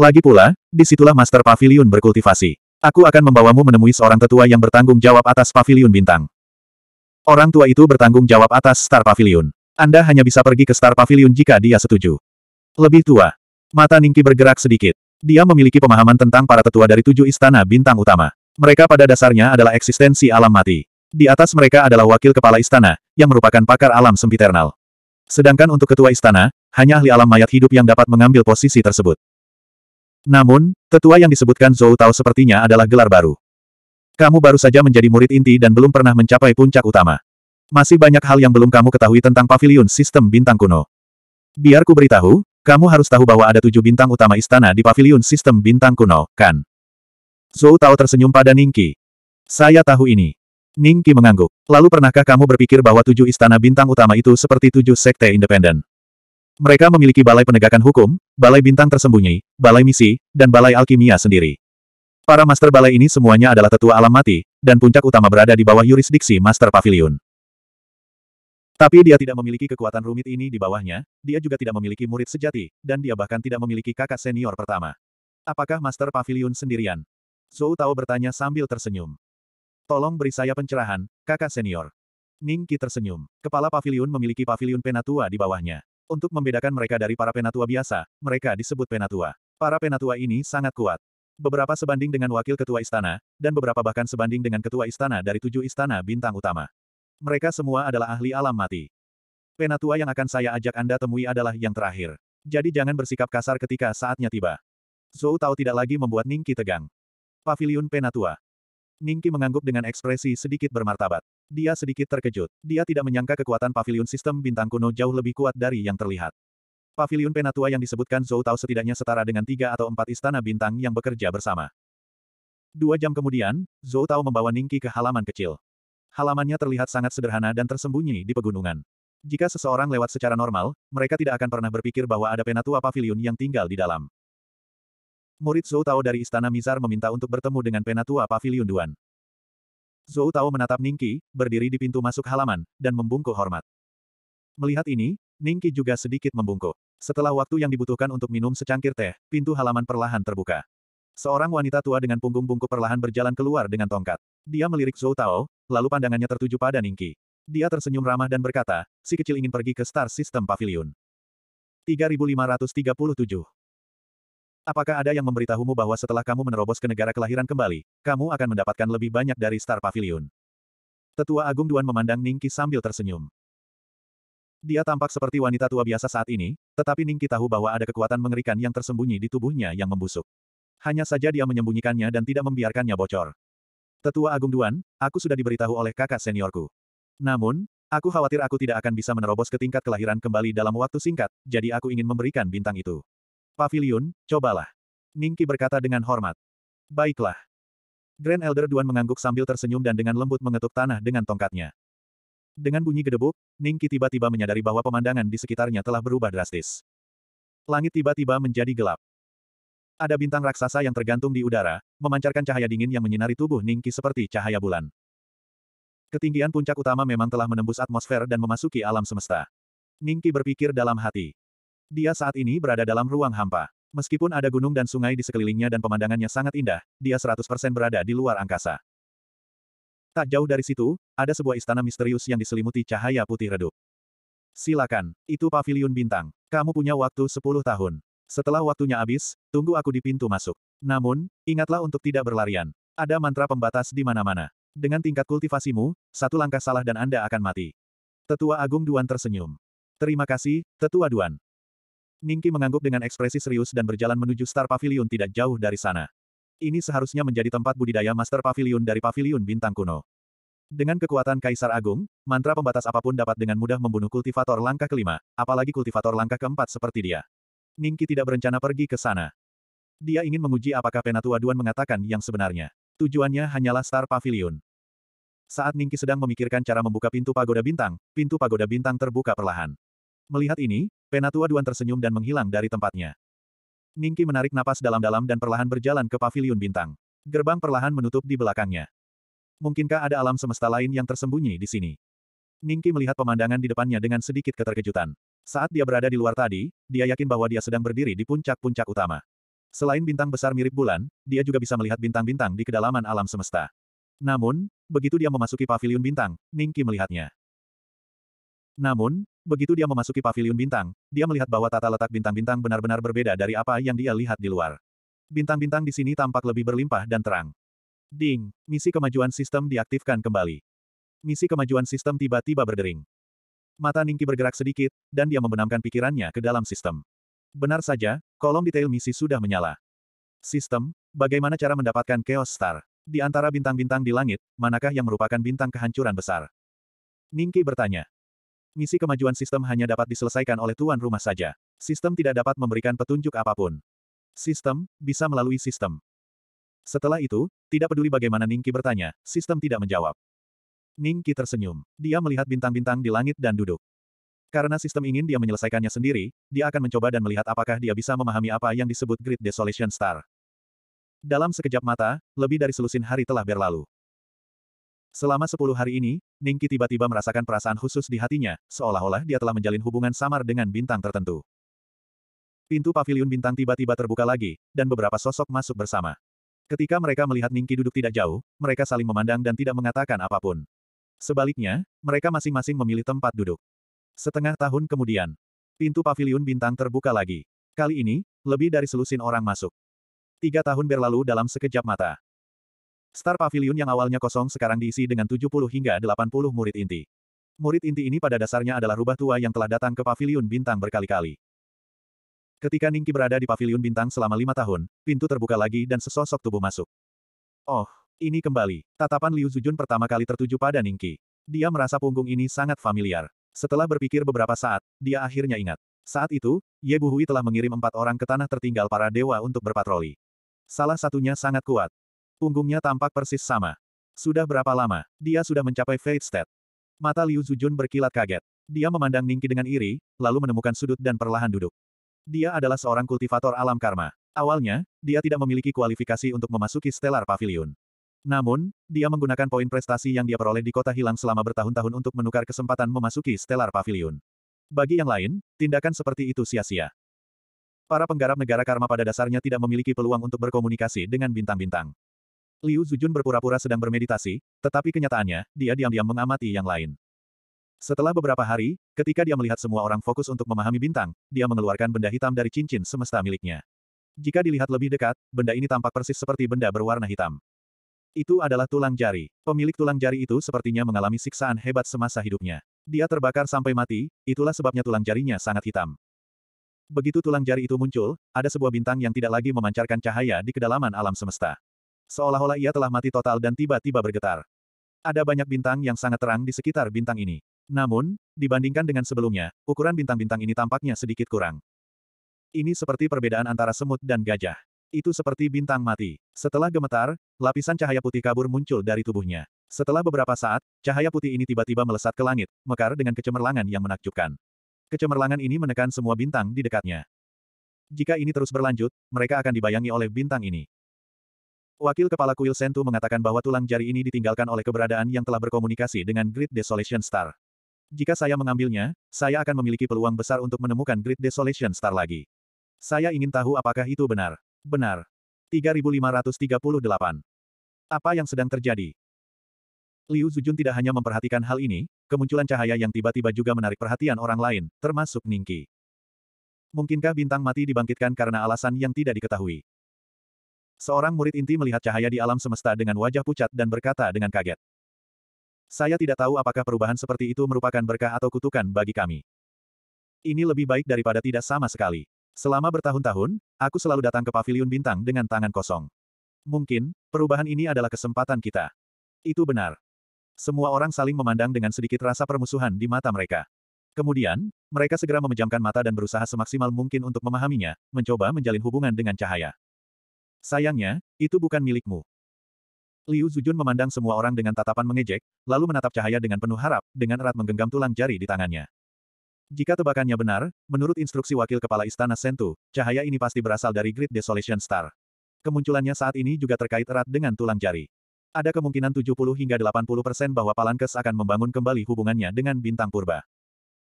Lagi pula, disitulah Master Pavilion berkultivasi. Aku akan membawamu menemui seorang tetua yang bertanggung jawab atas pavilion bintang. Orang tua itu bertanggung jawab atas Star Pavilion. Anda hanya bisa pergi ke Star Pavilion jika dia setuju. Lebih tua. Mata Ningki bergerak sedikit. Dia memiliki pemahaman tentang para tetua dari tujuh istana bintang utama. Mereka pada dasarnya adalah eksistensi alam mati. Di atas mereka adalah wakil kepala istana, yang merupakan pakar alam sempiternal. Sedangkan untuk ketua istana, hanya ahli alam mayat hidup yang dapat mengambil posisi tersebut. Namun, tetua yang disebutkan Zhou Tao sepertinya adalah gelar baru. Kamu baru saja menjadi murid inti dan belum pernah mencapai puncak utama. Masih banyak hal yang belum kamu ketahui tentang pavilion sistem bintang kuno. Biar ku beritahu, kamu harus tahu bahwa ada tujuh bintang utama istana di pavilion sistem bintang kuno, kan? Zhou Tao tersenyum pada Ningki. Saya tahu ini. Ningki mengangguk. Lalu pernahkah kamu berpikir bahwa tujuh istana bintang utama itu seperti tujuh sekte independen? Mereka memiliki balai penegakan hukum, balai bintang tersembunyi, balai misi, dan balai alkimia sendiri. Para master balai ini semuanya adalah tetua alam mati, dan puncak utama berada di bawah yurisdiksi master pavilion. Tapi dia tidak memiliki kekuatan rumit ini di bawahnya, dia juga tidak memiliki murid sejati, dan dia bahkan tidak memiliki kakak senior pertama. Apakah master pavilion sendirian? Zhou Tao bertanya sambil tersenyum. Tolong beri saya pencerahan, kakak senior. Ning Qi tersenyum. Kepala pavilion memiliki pavilion penatua di bawahnya. Untuk membedakan mereka dari para penatua biasa, mereka disebut penatua. Para penatua ini sangat kuat. Beberapa sebanding dengan wakil ketua istana, dan beberapa bahkan sebanding dengan ketua istana dari tujuh istana bintang utama. Mereka semua adalah ahli alam mati. Penatua yang akan saya ajak Anda temui adalah yang terakhir. Jadi jangan bersikap kasar ketika saatnya tiba. Zou Tao tidak lagi membuat Ningki tegang. Paviliun Penatua Ningki mengangguk dengan ekspresi sedikit bermartabat. Dia sedikit terkejut. Dia tidak menyangka kekuatan pavilion sistem bintang kuno jauh lebih kuat dari yang terlihat. Pavilion penatua yang disebutkan Zhou Tao setidaknya setara dengan tiga atau empat istana bintang yang bekerja bersama. Dua jam kemudian, Zhou Tao membawa Ningki ke halaman kecil. Halamannya terlihat sangat sederhana dan tersembunyi di pegunungan. Jika seseorang lewat secara normal, mereka tidak akan pernah berpikir bahwa ada penatua pavilion yang tinggal di dalam. Murid Zhou Tao dari Istana Mizar meminta untuk bertemu dengan Penatua Pavilion Duan. Zhou Tao menatap Ningki, berdiri di pintu masuk halaman, dan membungkuk hormat. Melihat ini, Ningki juga sedikit membungkuk. Setelah waktu yang dibutuhkan untuk minum secangkir teh, pintu halaman perlahan terbuka. Seorang wanita tua dengan punggung bungkuk perlahan berjalan keluar dengan tongkat. Dia melirik Zhou Tao, lalu pandangannya tertuju pada Ningki. Dia tersenyum ramah dan berkata, si kecil ingin pergi ke Star System Pavilion. 3537 Apakah ada yang memberitahumu bahwa setelah kamu menerobos ke negara kelahiran kembali, kamu akan mendapatkan lebih banyak dari Star Pavilion? Tetua Agung Duan memandang Ningki sambil tersenyum. Dia tampak seperti wanita tua biasa saat ini, tetapi Ningki tahu bahwa ada kekuatan mengerikan yang tersembunyi di tubuhnya yang membusuk. Hanya saja dia menyembunyikannya dan tidak membiarkannya bocor. Tetua Agung Duan, aku sudah diberitahu oleh kakak seniorku. Namun, aku khawatir aku tidak akan bisa menerobos ke tingkat kelahiran kembali dalam waktu singkat, jadi aku ingin memberikan bintang itu. Pavilion, cobalah. Ningki berkata dengan hormat. Baiklah. Grand Elder Duan mengangguk sambil tersenyum dan dengan lembut mengetuk tanah dengan tongkatnya. Dengan bunyi gedebuk, Ningki tiba-tiba menyadari bahwa pemandangan di sekitarnya telah berubah drastis. Langit tiba-tiba menjadi gelap. Ada bintang raksasa yang tergantung di udara, memancarkan cahaya dingin yang menyinari tubuh Ningki seperti cahaya bulan. Ketinggian puncak utama memang telah menembus atmosfer dan memasuki alam semesta. Ningki berpikir dalam hati. Dia saat ini berada dalam ruang hampa. Meskipun ada gunung dan sungai di sekelilingnya dan pemandangannya sangat indah, dia 100% berada di luar angkasa. Tak jauh dari situ, ada sebuah istana misterius yang diselimuti cahaya putih redup. Silakan, itu pavilion bintang. Kamu punya waktu 10 tahun. Setelah waktunya habis, tunggu aku di pintu masuk. Namun, ingatlah untuk tidak berlarian. Ada mantra pembatas di mana-mana. Dengan tingkat kultivasimu, satu langkah salah dan Anda akan mati. Tetua Agung Duan tersenyum. Terima kasih, Tetua Duan. Ningki mengangguk dengan ekspresi serius dan berjalan menuju Star Pavilion tidak jauh dari sana. Ini seharusnya menjadi tempat budidaya Master Pavilion dari Pavilion Bintang Kuno. Dengan kekuatan Kaisar Agung, mantra pembatas apapun dapat dengan mudah membunuh kultivator langkah kelima, apalagi kultivator langkah keempat seperti dia. Ningki tidak berencana pergi ke sana. Dia ingin menguji apakah Penatua Duan mengatakan yang sebenarnya. Tujuannya hanyalah Star Pavilion. Saat Ningki sedang memikirkan cara membuka pintu pagoda bintang, pintu pagoda bintang terbuka perlahan. Melihat ini, Penatua Duan tersenyum dan menghilang dari tempatnya. Ningki menarik napas dalam-dalam dan perlahan berjalan ke Pavilion bintang. Gerbang perlahan menutup di belakangnya. Mungkinkah ada alam semesta lain yang tersembunyi di sini? Ningki melihat pemandangan di depannya dengan sedikit keterkejutan. Saat dia berada di luar tadi, dia yakin bahwa dia sedang berdiri di puncak-puncak utama. Selain bintang besar mirip bulan, dia juga bisa melihat bintang-bintang di kedalaman alam semesta. Namun, begitu dia memasuki Pavilion bintang, Ningki melihatnya. Namun, Begitu dia memasuki pavilion bintang, dia melihat bahwa tata letak bintang-bintang benar-benar berbeda dari apa yang dia lihat di luar. Bintang-bintang di sini tampak lebih berlimpah dan terang. Ding, misi kemajuan sistem diaktifkan kembali. Misi kemajuan sistem tiba-tiba berdering. Mata Ningki bergerak sedikit, dan dia membenamkan pikirannya ke dalam sistem. Benar saja, kolom detail misi sudah menyala. Sistem, bagaimana cara mendapatkan Chaos Star? Di antara bintang-bintang di langit, manakah yang merupakan bintang kehancuran besar? Ningki bertanya. Misi kemajuan sistem hanya dapat diselesaikan oleh tuan rumah saja. Sistem tidak dapat memberikan petunjuk apapun. Sistem, bisa melalui sistem. Setelah itu, tidak peduli bagaimana Ningki bertanya, sistem tidak menjawab. Ningki tersenyum. Dia melihat bintang-bintang di langit dan duduk. Karena sistem ingin dia menyelesaikannya sendiri, dia akan mencoba dan melihat apakah dia bisa memahami apa yang disebut Great Desolation Star. Dalam sekejap mata, lebih dari selusin hari telah berlalu. Selama sepuluh hari ini, Ningki tiba-tiba merasakan perasaan khusus di hatinya, seolah-olah dia telah menjalin hubungan samar dengan bintang tertentu. Pintu pavilion bintang tiba-tiba terbuka lagi, dan beberapa sosok masuk bersama. Ketika mereka melihat Ningki duduk tidak jauh, mereka saling memandang dan tidak mengatakan apapun. Sebaliknya, mereka masing-masing memilih tempat duduk. Setengah tahun kemudian, pintu pavilion bintang terbuka lagi. Kali ini, lebih dari selusin orang masuk. Tiga tahun berlalu dalam sekejap mata. Star Pavilion yang awalnya kosong sekarang diisi dengan 70 hingga 80 murid inti. Murid inti ini pada dasarnya adalah rubah tua yang telah datang ke Pavilion Bintang berkali-kali. Ketika Ningki berada di Pavilion Bintang selama lima tahun, pintu terbuka lagi dan sesosok tubuh masuk. Oh, ini kembali. Tatapan Liu Zujun pertama kali tertuju pada Ningki. Dia merasa punggung ini sangat familiar. Setelah berpikir beberapa saat, dia akhirnya ingat. Saat itu, Ye Buhui telah mengirim empat orang ke tanah tertinggal para dewa untuk berpatroli. Salah satunya sangat kuat, Punggungnya tampak persis sama. Sudah berapa lama, dia sudah mencapai fate state. Mata Liu Zujun berkilat kaget. Dia memandang Ningki dengan iri, lalu menemukan sudut dan perlahan duduk. Dia adalah seorang kultivator alam karma. Awalnya, dia tidak memiliki kualifikasi untuk memasuki Stellar Pavilion. Namun, dia menggunakan poin prestasi yang dia peroleh di kota hilang selama bertahun-tahun untuk menukar kesempatan memasuki Stellar Pavilion. Bagi yang lain, tindakan seperti itu sia-sia. Para penggarap negara karma pada dasarnya tidak memiliki peluang untuk berkomunikasi dengan bintang-bintang. Liu Zujun berpura-pura sedang bermeditasi, tetapi kenyataannya, dia diam-diam mengamati yang lain. Setelah beberapa hari, ketika dia melihat semua orang fokus untuk memahami bintang, dia mengeluarkan benda hitam dari cincin semesta miliknya. Jika dilihat lebih dekat, benda ini tampak persis seperti benda berwarna hitam. Itu adalah tulang jari. Pemilik tulang jari itu sepertinya mengalami siksaan hebat semasa hidupnya. Dia terbakar sampai mati, itulah sebabnya tulang jarinya sangat hitam. Begitu tulang jari itu muncul, ada sebuah bintang yang tidak lagi memancarkan cahaya di kedalaman alam semesta seolah-olah ia telah mati total dan tiba-tiba bergetar. Ada banyak bintang yang sangat terang di sekitar bintang ini. Namun, dibandingkan dengan sebelumnya, ukuran bintang-bintang ini tampaknya sedikit kurang. Ini seperti perbedaan antara semut dan gajah. Itu seperti bintang mati. Setelah gemetar, lapisan cahaya putih kabur muncul dari tubuhnya. Setelah beberapa saat, cahaya putih ini tiba-tiba melesat ke langit, mekar dengan kecemerlangan yang menakjubkan. Kecemerlangan ini menekan semua bintang di dekatnya. Jika ini terus berlanjut, mereka akan dibayangi oleh bintang ini. Wakil Kepala Kuil Sentu mengatakan bahwa tulang jari ini ditinggalkan oleh keberadaan yang telah berkomunikasi dengan Great Desolation Star. Jika saya mengambilnya, saya akan memiliki peluang besar untuk menemukan Great Desolation Star lagi. Saya ingin tahu apakah itu benar. Benar. 3538. Apa yang sedang terjadi? Liu Zujun tidak hanya memperhatikan hal ini, kemunculan cahaya yang tiba-tiba juga menarik perhatian orang lain, termasuk Ningki. Mungkinkah bintang mati dibangkitkan karena alasan yang tidak diketahui? Seorang murid inti melihat cahaya di alam semesta dengan wajah pucat dan berkata dengan kaget. Saya tidak tahu apakah perubahan seperti itu merupakan berkah atau kutukan bagi kami. Ini lebih baik daripada tidak sama sekali. Selama bertahun-tahun, aku selalu datang ke pavilion bintang dengan tangan kosong. Mungkin, perubahan ini adalah kesempatan kita. Itu benar. Semua orang saling memandang dengan sedikit rasa permusuhan di mata mereka. Kemudian, mereka segera memejamkan mata dan berusaha semaksimal mungkin untuk memahaminya, mencoba menjalin hubungan dengan cahaya. Sayangnya, itu bukan milikmu. Liu Zujun memandang semua orang dengan tatapan mengejek, lalu menatap cahaya dengan penuh harap, dengan erat menggenggam tulang jari di tangannya. Jika tebakannya benar, menurut instruksi wakil kepala istana Sentu, cahaya ini pasti berasal dari Great Desolation Star. Kemunculannya saat ini juga terkait erat dengan tulang jari. Ada kemungkinan 70 hingga 80 persen bahwa Palankes akan membangun kembali hubungannya dengan bintang purba.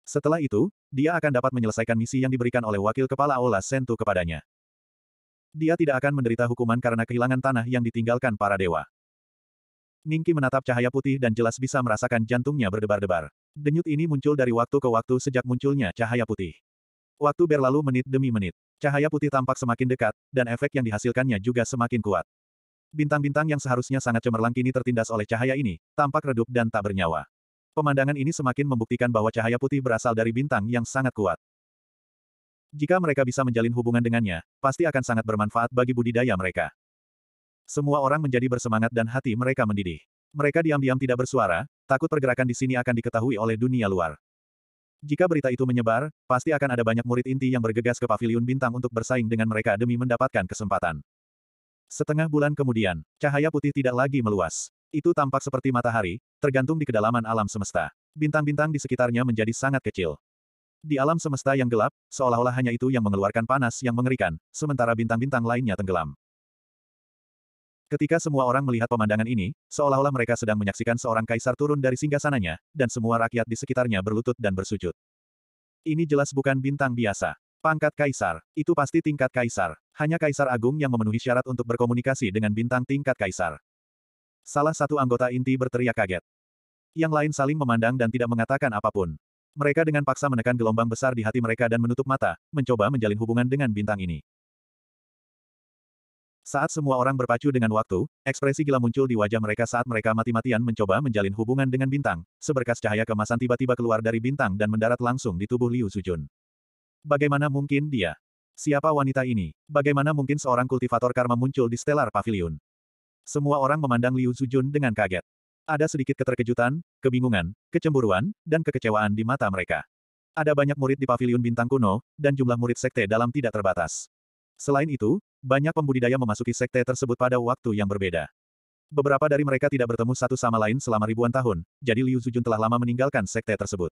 Setelah itu, dia akan dapat menyelesaikan misi yang diberikan oleh wakil kepala Ola Sentu kepadanya. Dia tidak akan menderita hukuman karena kehilangan tanah yang ditinggalkan para dewa. Ningki menatap cahaya putih dan jelas bisa merasakan jantungnya berdebar-debar. Denyut ini muncul dari waktu ke waktu sejak munculnya cahaya putih. Waktu berlalu menit demi menit. Cahaya putih tampak semakin dekat, dan efek yang dihasilkannya juga semakin kuat. Bintang-bintang yang seharusnya sangat cemerlang kini tertindas oleh cahaya ini, tampak redup dan tak bernyawa. Pemandangan ini semakin membuktikan bahwa cahaya putih berasal dari bintang yang sangat kuat. Jika mereka bisa menjalin hubungan dengannya, pasti akan sangat bermanfaat bagi budidaya mereka. Semua orang menjadi bersemangat dan hati mereka mendidih. Mereka diam-diam tidak bersuara, takut pergerakan di sini akan diketahui oleh dunia luar. Jika berita itu menyebar, pasti akan ada banyak murid inti yang bergegas ke pavilion bintang untuk bersaing dengan mereka demi mendapatkan kesempatan. Setengah bulan kemudian, cahaya putih tidak lagi meluas. Itu tampak seperti matahari, tergantung di kedalaman alam semesta. Bintang-bintang di sekitarnya menjadi sangat kecil. Di alam semesta yang gelap, seolah-olah hanya itu yang mengeluarkan panas yang mengerikan, sementara bintang-bintang lainnya tenggelam. Ketika semua orang melihat pemandangan ini, seolah-olah mereka sedang menyaksikan seorang kaisar turun dari singgasananya, dan semua rakyat di sekitarnya berlutut dan bersujud. Ini jelas bukan bintang biasa. Pangkat kaisar, itu pasti tingkat kaisar. Hanya kaisar agung yang memenuhi syarat untuk berkomunikasi dengan bintang tingkat kaisar. Salah satu anggota inti berteriak kaget. Yang lain saling memandang dan tidak mengatakan apapun. Mereka dengan paksa menekan gelombang besar di hati mereka dan menutup mata, mencoba menjalin hubungan dengan bintang ini. Saat semua orang berpacu dengan waktu, ekspresi gila muncul di wajah mereka saat mereka mati-matian mencoba menjalin hubungan dengan bintang. Seberkas cahaya kemasan tiba-tiba keluar dari bintang dan mendarat langsung di tubuh Liu Sujun. Bagaimana mungkin dia? Siapa wanita ini? Bagaimana mungkin seorang kultivator karma muncul di Stellar Pavilion? Semua orang memandang Liu Sujun dengan kaget. Ada sedikit keterkejutan, kebingungan, kecemburuan, dan kekecewaan di mata mereka. Ada banyak murid di paviliun bintang kuno, dan jumlah murid sekte dalam tidak terbatas. Selain itu, banyak pembudidaya memasuki sekte tersebut pada waktu yang berbeda. Beberapa dari mereka tidak bertemu satu sama lain selama ribuan tahun, jadi Liu Zujun telah lama meninggalkan sekte tersebut.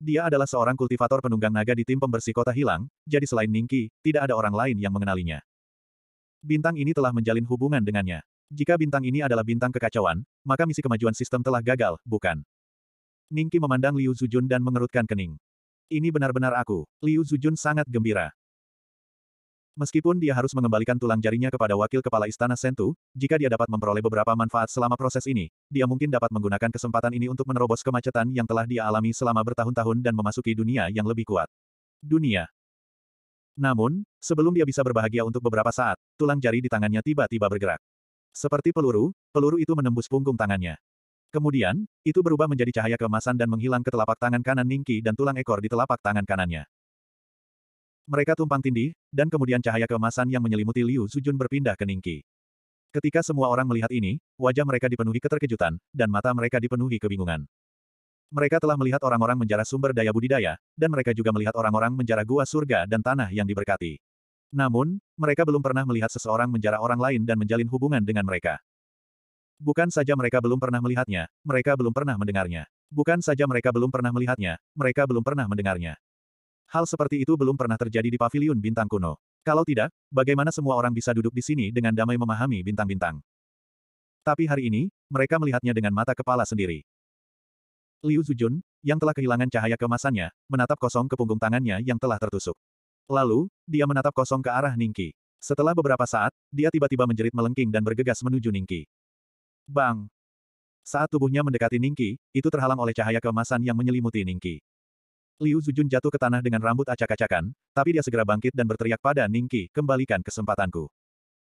Dia adalah seorang kultivator penunggang naga di tim pembersih kota hilang, jadi selain Ningki, tidak ada orang lain yang mengenalinya. Bintang ini telah menjalin hubungan dengannya. Jika bintang ini adalah bintang kekacauan, maka misi kemajuan sistem telah gagal, bukan? Ningki memandang Liu Zujun dan mengerutkan kening. Ini benar-benar aku. Liu Zujun sangat gembira. Meskipun dia harus mengembalikan tulang jarinya kepada wakil kepala istana Sentu, jika dia dapat memperoleh beberapa manfaat selama proses ini, dia mungkin dapat menggunakan kesempatan ini untuk menerobos kemacetan yang telah dia alami selama bertahun-tahun dan memasuki dunia yang lebih kuat. Dunia. Namun, sebelum dia bisa berbahagia untuk beberapa saat, tulang jari di tangannya tiba-tiba bergerak. Seperti peluru, peluru itu menembus punggung tangannya. Kemudian, itu berubah menjadi cahaya keemasan dan menghilang ke telapak tangan kanan Ningki dan tulang ekor di telapak tangan kanannya. Mereka tumpang tindih, dan kemudian cahaya keemasan yang menyelimuti Liu Sujun berpindah ke Ningki. Ketika semua orang melihat ini, wajah mereka dipenuhi keterkejutan, dan mata mereka dipenuhi kebingungan. Mereka telah melihat orang-orang menjara sumber daya budidaya, dan mereka juga melihat orang-orang menjara gua surga dan tanah yang diberkati. Namun, mereka belum pernah melihat seseorang menjara orang lain dan menjalin hubungan dengan mereka. Bukan saja mereka belum pernah melihatnya, mereka belum pernah mendengarnya. Bukan saja mereka belum pernah melihatnya, mereka belum pernah mendengarnya. Hal seperti itu belum pernah terjadi di paviliun bintang kuno. Kalau tidak, bagaimana semua orang bisa duduk di sini dengan damai memahami bintang-bintang? Tapi hari ini, mereka melihatnya dengan mata kepala sendiri. Liu Zujun, yang telah kehilangan cahaya kemasannya, menatap kosong ke punggung tangannya yang telah tertusuk. Lalu, dia menatap kosong ke arah Ningki. Setelah beberapa saat, dia tiba-tiba menjerit melengking dan bergegas menuju Ningki. Bang! Saat tubuhnya mendekati Ningki, itu terhalang oleh cahaya keemasan yang menyelimuti Ningki. Liu Zujun jatuh ke tanah dengan rambut acak-acakan, tapi dia segera bangkit dan berteriak pada Ningki, kembalikan kesempatanku.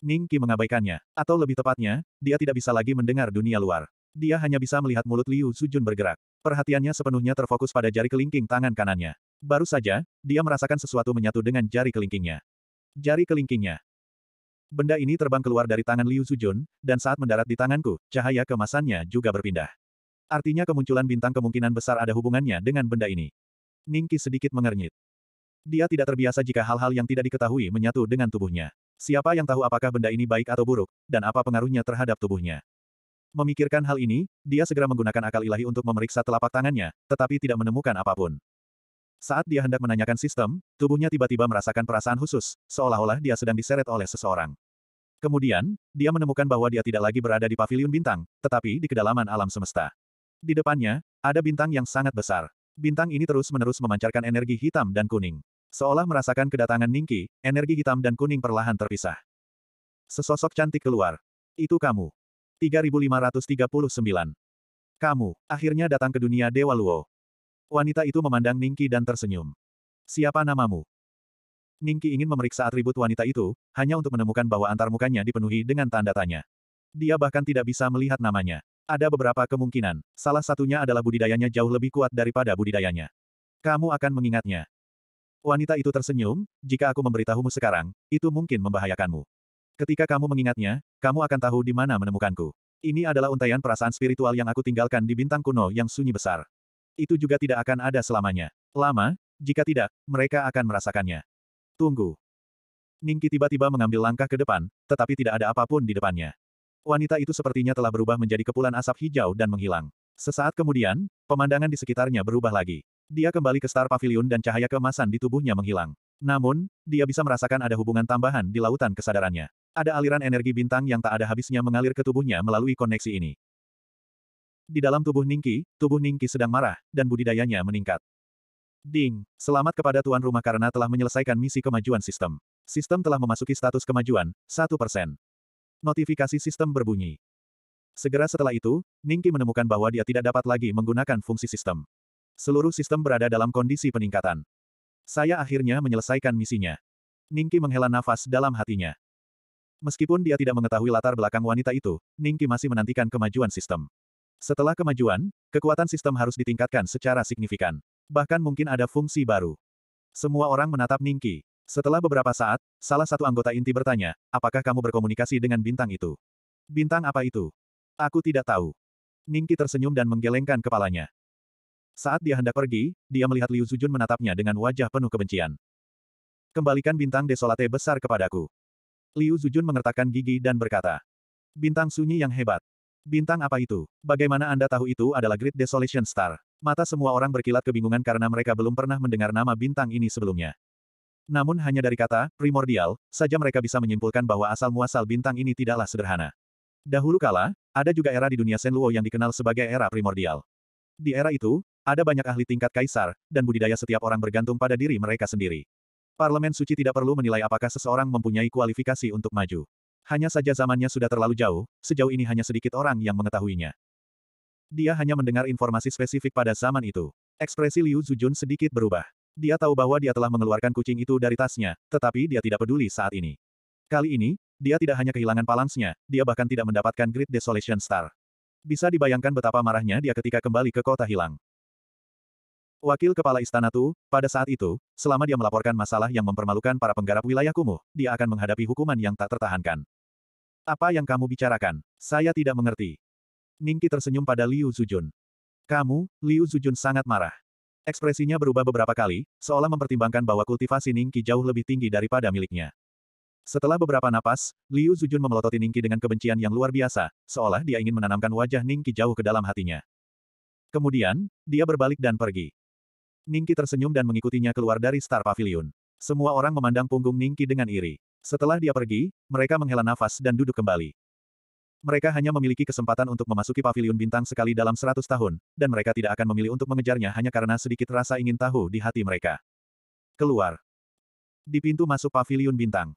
Ningki mengabaikannya. Atau lebih tepatnya, dia tidak bisa lagi mendengar dunia luar. Dia hanya bisa melihat mulut Liu Sujun bergerak. Perhatiannya sepenuhnya terfokus pada jari kelingking tangan kanannya. Baru saja, dia merasakan sesuatu menyatu dengan jari kelingkingnya. Jari kelingkingnya. Benda ini terbang keluar dari tangan Liu Sujun, dan saat mendarat di tanganku, cahaya kemasannya juga berpindah. Artinya kemunculan bintang kemungkinan besar ada hubungannya dengan benda ini. Ningki sedikit mengernyit. Dia tidak terbiasa jika hal-hal yang tidak diketahui menyatu dengan tubuhnya. Siapa yang tahu apakah benda ini baik atau buruk, dan apa pengaruhnya terhadap tubuhnya. Memikirkan hal ini, dia segera menggunakan akal ilahi untuk memeriksa telapak tangannya, tetapi tidak menemukan apapun. Saat dia hendak menanyakan sistem, tubuhnya tiba-tiba merasakan perasaan khusus, seolah-olah dia sedang diseret oleh seseorang. Kemudian, dia menemukan bahwa dia tidak lagi berada di paviliun bintang, tetapi di kedalaman alam semesta. Di depannya, ada bintang yang sangat besar. Bintang ini terus-menerus memancarkan energi hitam dan kuning. Seolah merasakan kedatangan Ningki, energi hitam dan kuning perlahan terpisah. Sesosok cantik keluar. Itu kamu. 3539. Kamu, akhirnya datang ke dunia Dewa Luo. Wanita itu memandang Ningki dan tersenyum. Siapa namamu? Ningki ingin memeriksa atribut wanita itu, hanya untuk menemukan bahwa antarmukanya dipenuhi dengan tanda tanya. Dia bahkan tidak bisa melihat namanya. Ada beberapa kemungkinan. Salah satunya adalah budidayanya jauh lebih kuat daripada budidayanya. Kamu akan mengingatnya. Wanita itu tersenyum, jika aku memberitahumu sekarang, itu mungkin membahayakanmu. Ketika kamu mengingatnya, kamu akan tahu di mana menemukanku. Ini adalah untaian perasaan spiritual yang aku tinggalkan di bintang kuno yang sunyi besar. Itu juga tidak akan ada selamanya. Lama, jika tidak, mereka akan merasakannya. Tunggu. Ningki tiba-tiba mengambil langkah ke depan, tetapi tidak ada apapun di depannya. Wanita itu sepertinya telah berubah menjadi kepulan asap hijau dan menghilang. Sesaat kemudian, pemandangan di sekitarnya berubah lagi. Dia kembali ke Star Pavilion dan cahaya keemasan di tubuhnya menghilang. Namun, dia bisa merasakan ada hubungan tambahan di lautan kesadarannya. Ada aliran energi bintang yang tak ada habisnya mengalir ke tubuhnya melalui koneksi ini. Di dalam tubuh Ningki, tubuh Ningki sedang marah, dan budidayanya meningkat. Ding, selamat kepada tuan rumah karena telah menyelesaikan misi kemajuan sistem. Sistem telah memasuki status kemajuan, 1%. Notifikasi sistem berbunyi. Segera setelah itu, Ningki menemukan bahwa dia tidak dapat lagi menggunakan fungsi sistem. Seluruh sistem berada dalam kondisi peningkatan. Saya akhirnya menyelesaikan misinya. Ningki menghela nafas dalam hatinya. Meskipun dia tidak mengetahui latar belakang wanita itu, Ningki masih menantikan kemajuan sistem. Setelah kemajuan, kekuatan sistem harus ditingkatkan secara signifikan. Bahkan mungkin ada fungsi baru. Semua orang menatap Ningki. Setelah beberapa saat, salah satu anggota inti bertanya, apakah kamu berkomunikasi dengan bintang itu? Bintang apa itu? Aku tidak tahu. Ningki tersenyum dan menggelengkan kepalanya. Saat dia hendak pergi, dia melihat Liu Zujun menatapnya dengan wajah penuh kebencian. Kembalikan bintang desolate besar kepadaku. Liu Zujun mengertakkan gigi dan berkata. Bintang sunyi yang hebat. Bintang apa itu? Bagaimana Anda tahu itu adalah Great Desolation Star? Mata semua orang berkilat kebingungan karena mereka belum pernah mendengar nama bintang ini sebelumnya. Namun hanya dari kata, primordial, saja mereka bisa menyimpulkan bahwa asal-muasal bintang ini tidaklah sederhana. Dahulu kala, ada juga era di dunia Senluo yang dikenal sebagai era primordial. Di era itu, ada banyak ahli tingkat kaisar, dan budidaya setiap orang bergantung pada diri mereka sendiri. Parlemen suci tidak perlu menilai apakah seseorang mempunyai kualifikasi untuk maju. Hanya saja zamannya sudah terlalu jauh, sejauh ini hanya sedikit orang yang mengetahuinya. Dia hanya mendengar informasi spesifik pada zaman itu. Ekspresi Liu Zujun sedikit berubah. Dia tahu bahwa dia telah mengeluarkan kucing itu dari tasnya, tetapi dia tidak peduli saat ini. Kali ini, dia tidak hanya kehilangan palangsnya, dia bahkan tidak mendapatkan Great Desolation Star. Bisa dibayangkan betapa marahnya dia ketika kembali ke kota hilang. Wakil Kepala Istana Tu, pada saat itu, selama dia melaporkan masalah yang mempermalukan para penggarap wilayah kumuh, dia akan menghadapi hukuman yang tak tertahankan. Apa yang kamu bicarakan? Saya tidak mengerti. Ningki tersenyum pada Liu Zujun. Kamu, Liu Zujun sangat marah. Ekspresinya berubah beberapa kali, seolah mempertimbangkan bahwa kultivasi Ningki jauh lebih tinggi daripada miliknya. Setelah beberapa napas, Liu Zujun memelototi Ningki dengan kebencian yang luar biasa, seolah dia ingin menanamkan wajah Ningki jauh ke dalam hatinya. Kemudian, dia berbalik dan pergi. Ningki tersenyum dan mengikutinya keluar dari Star Pavilion. Semua orang memandang punggung Ningki dengan iri. Setelah dia pergi, mereka menghela nafas dan duduk kembali. Mereka hanya memiliki kesempatan untuk memasuki pavilion bintang sekali dalam seratus tahun, dan mereka tidak akan memilih untuk mengejarnya hanya karena sedikit rasa ingin tahu di hati mereka. Keluar. Di pintu masuk pavilion bintang.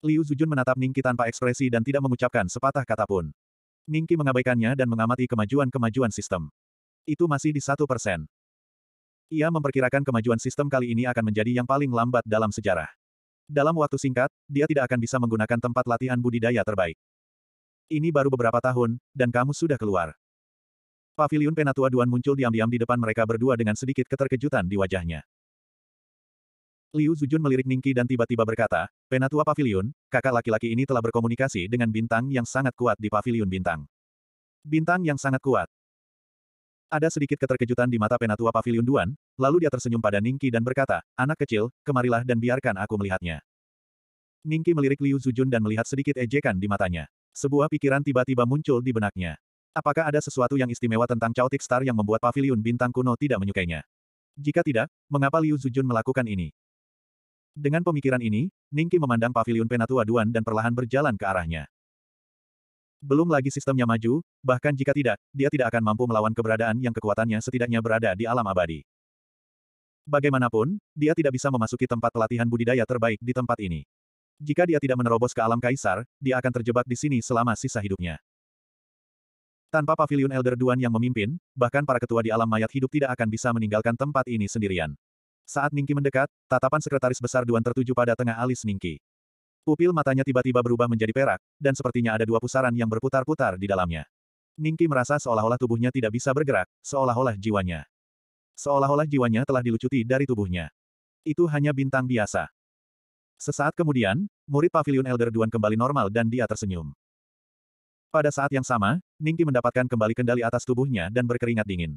Liu Zujun menatap Ningki tanpa ekspresi dan tidak mengucapkan sepatah kata pun. Ningki mengabaikannya dan mengamati kemajuan-kemajuan sistem. Itu masih di satu persen. Ia memperkirakan kemajuan sistem kali ini akan menjadi yang paling lambat dalam sejarah. Dalam waktu singkat, dia tidak akan bisa menggunakan tempat latihan budidaya terbaik. Ini baru beberapa tahun, dan kamu sudah keluar. Pavilion Penatua Duan muncul diam-diam di depan mereka berdua dengan sedikit keterkejutan di wajahnya. Liu Zujun melirik Ningki dan tiba-tiba berkata, Penatua pavilion, kakak laki-laki ini telah berkomunikasi dengan bintang yang sangat kuat di pavilion Bintang. Bintang yang sangat kuat. Ada sedikit keterkejutan di mata penatua pavilion Duan, lalu dia tersenyum pada Ningki dan berkata, anak kecil, kemarilah dan biarkan aku melihatnya. Ningki melirik Liu Zujun dan melihat sedikit ejekan di matanya. Sebuah pikiran tiba-tiba muncul di benaknya. Apakah ada sesuatu yang istimewa tentang Chaotic Star yang membuat pavilion bintang kuno tidak menyukainya? Jika tidak, mengapa Liu Zujun melakukan ini? Dengan pemikiran ini, Ningki memandang pavilion penatua Duan dan perlahan berjalan ke arahnya. Belum lagi sistemnya maju, bahkan jika tidak, dia tidak akan mampu melawan keberadaan yang kekuatannya setidaknya berada di alam abadi. Bagaimanapun, dia tidak bisa memasuki tempat pelatihan budidaya terbaik di tempat ini. Jika dia tidak menerobos ke alam kaisar, dia akan terjebak di sini selama sisa hidupnya. Tanpa pavilion Elder Duan yang memimpin, bahkan para ketua di alam mayat hidup tidak akan bisa meninggalkan tempat ini sendirian. Saat Ningki mendekat, tatapan sekretaris besar Duan tertuju pada tengah alis Ningki. Pupil matanya tiba-tiba berubah menjadi perak, dan sepertinya ada dua pusaran yang berputar-putar di dalamnya. Ningki merasa seolah-olah tubuhnya tidak bisa bergerak, seolah-olah jiwanya. Seolah-olah jiwanya telah dilucuti dari tubuhnya. Itu hanya bintang biasa. Sesaat kemudian, murid pavilion Elder Duan kembali normal dan dia tersenyum. Pada saat yang sama, Ningki mendapatkan kembali kendali atas tubuhnya dan berkeringat dingin.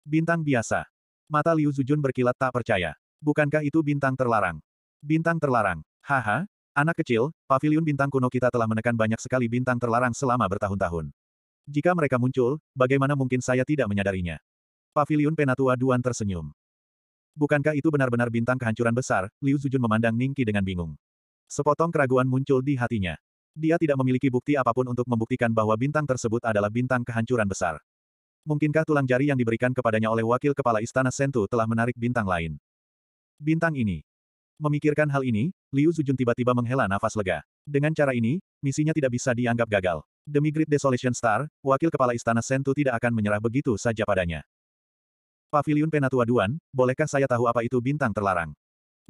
Bintang biasa. Mata Liu Zujun berkilat tak percaya. Bukankah itu bintang terlarang? Bintang terlarang. Haha, Anak kecil, pavilion bintang kuno kita telah menekan banyak sekali bintang terlarang selama bertahun-tahun. Jika mereka muncul, bagaimana mungkin saya tidak menyadarinya? Pavilion Penatua Duan tersenyum. Bukankah itu benar-benar bintang kehancuran besar? Liu Zujun memandang Ningki dengan bingung. Sepotong keraguan muncul di hatinya. Dia tidak memiliki bukti apapun untuk membuktikan bahwa bintang tersebut adalah bintang kehancuran besar. Mungkinkah tulang jari yang diberikan kepadanya oleh wakil kepala istana Sentu telah menarik bintang lain? Bintang ini, Memikirkan hal ini, Liu Zujun tiba-tiba menghela nafas lega. Dengan cara ini, misinya tidak bisa dianggap gagal. Demi Great Desolation Star, wakil kepala istana Sentu tidak akan menyerah begitu saja padanya. Pavilion Penatua Duan, bolehkah saya tahu apa itu bintang terlarang?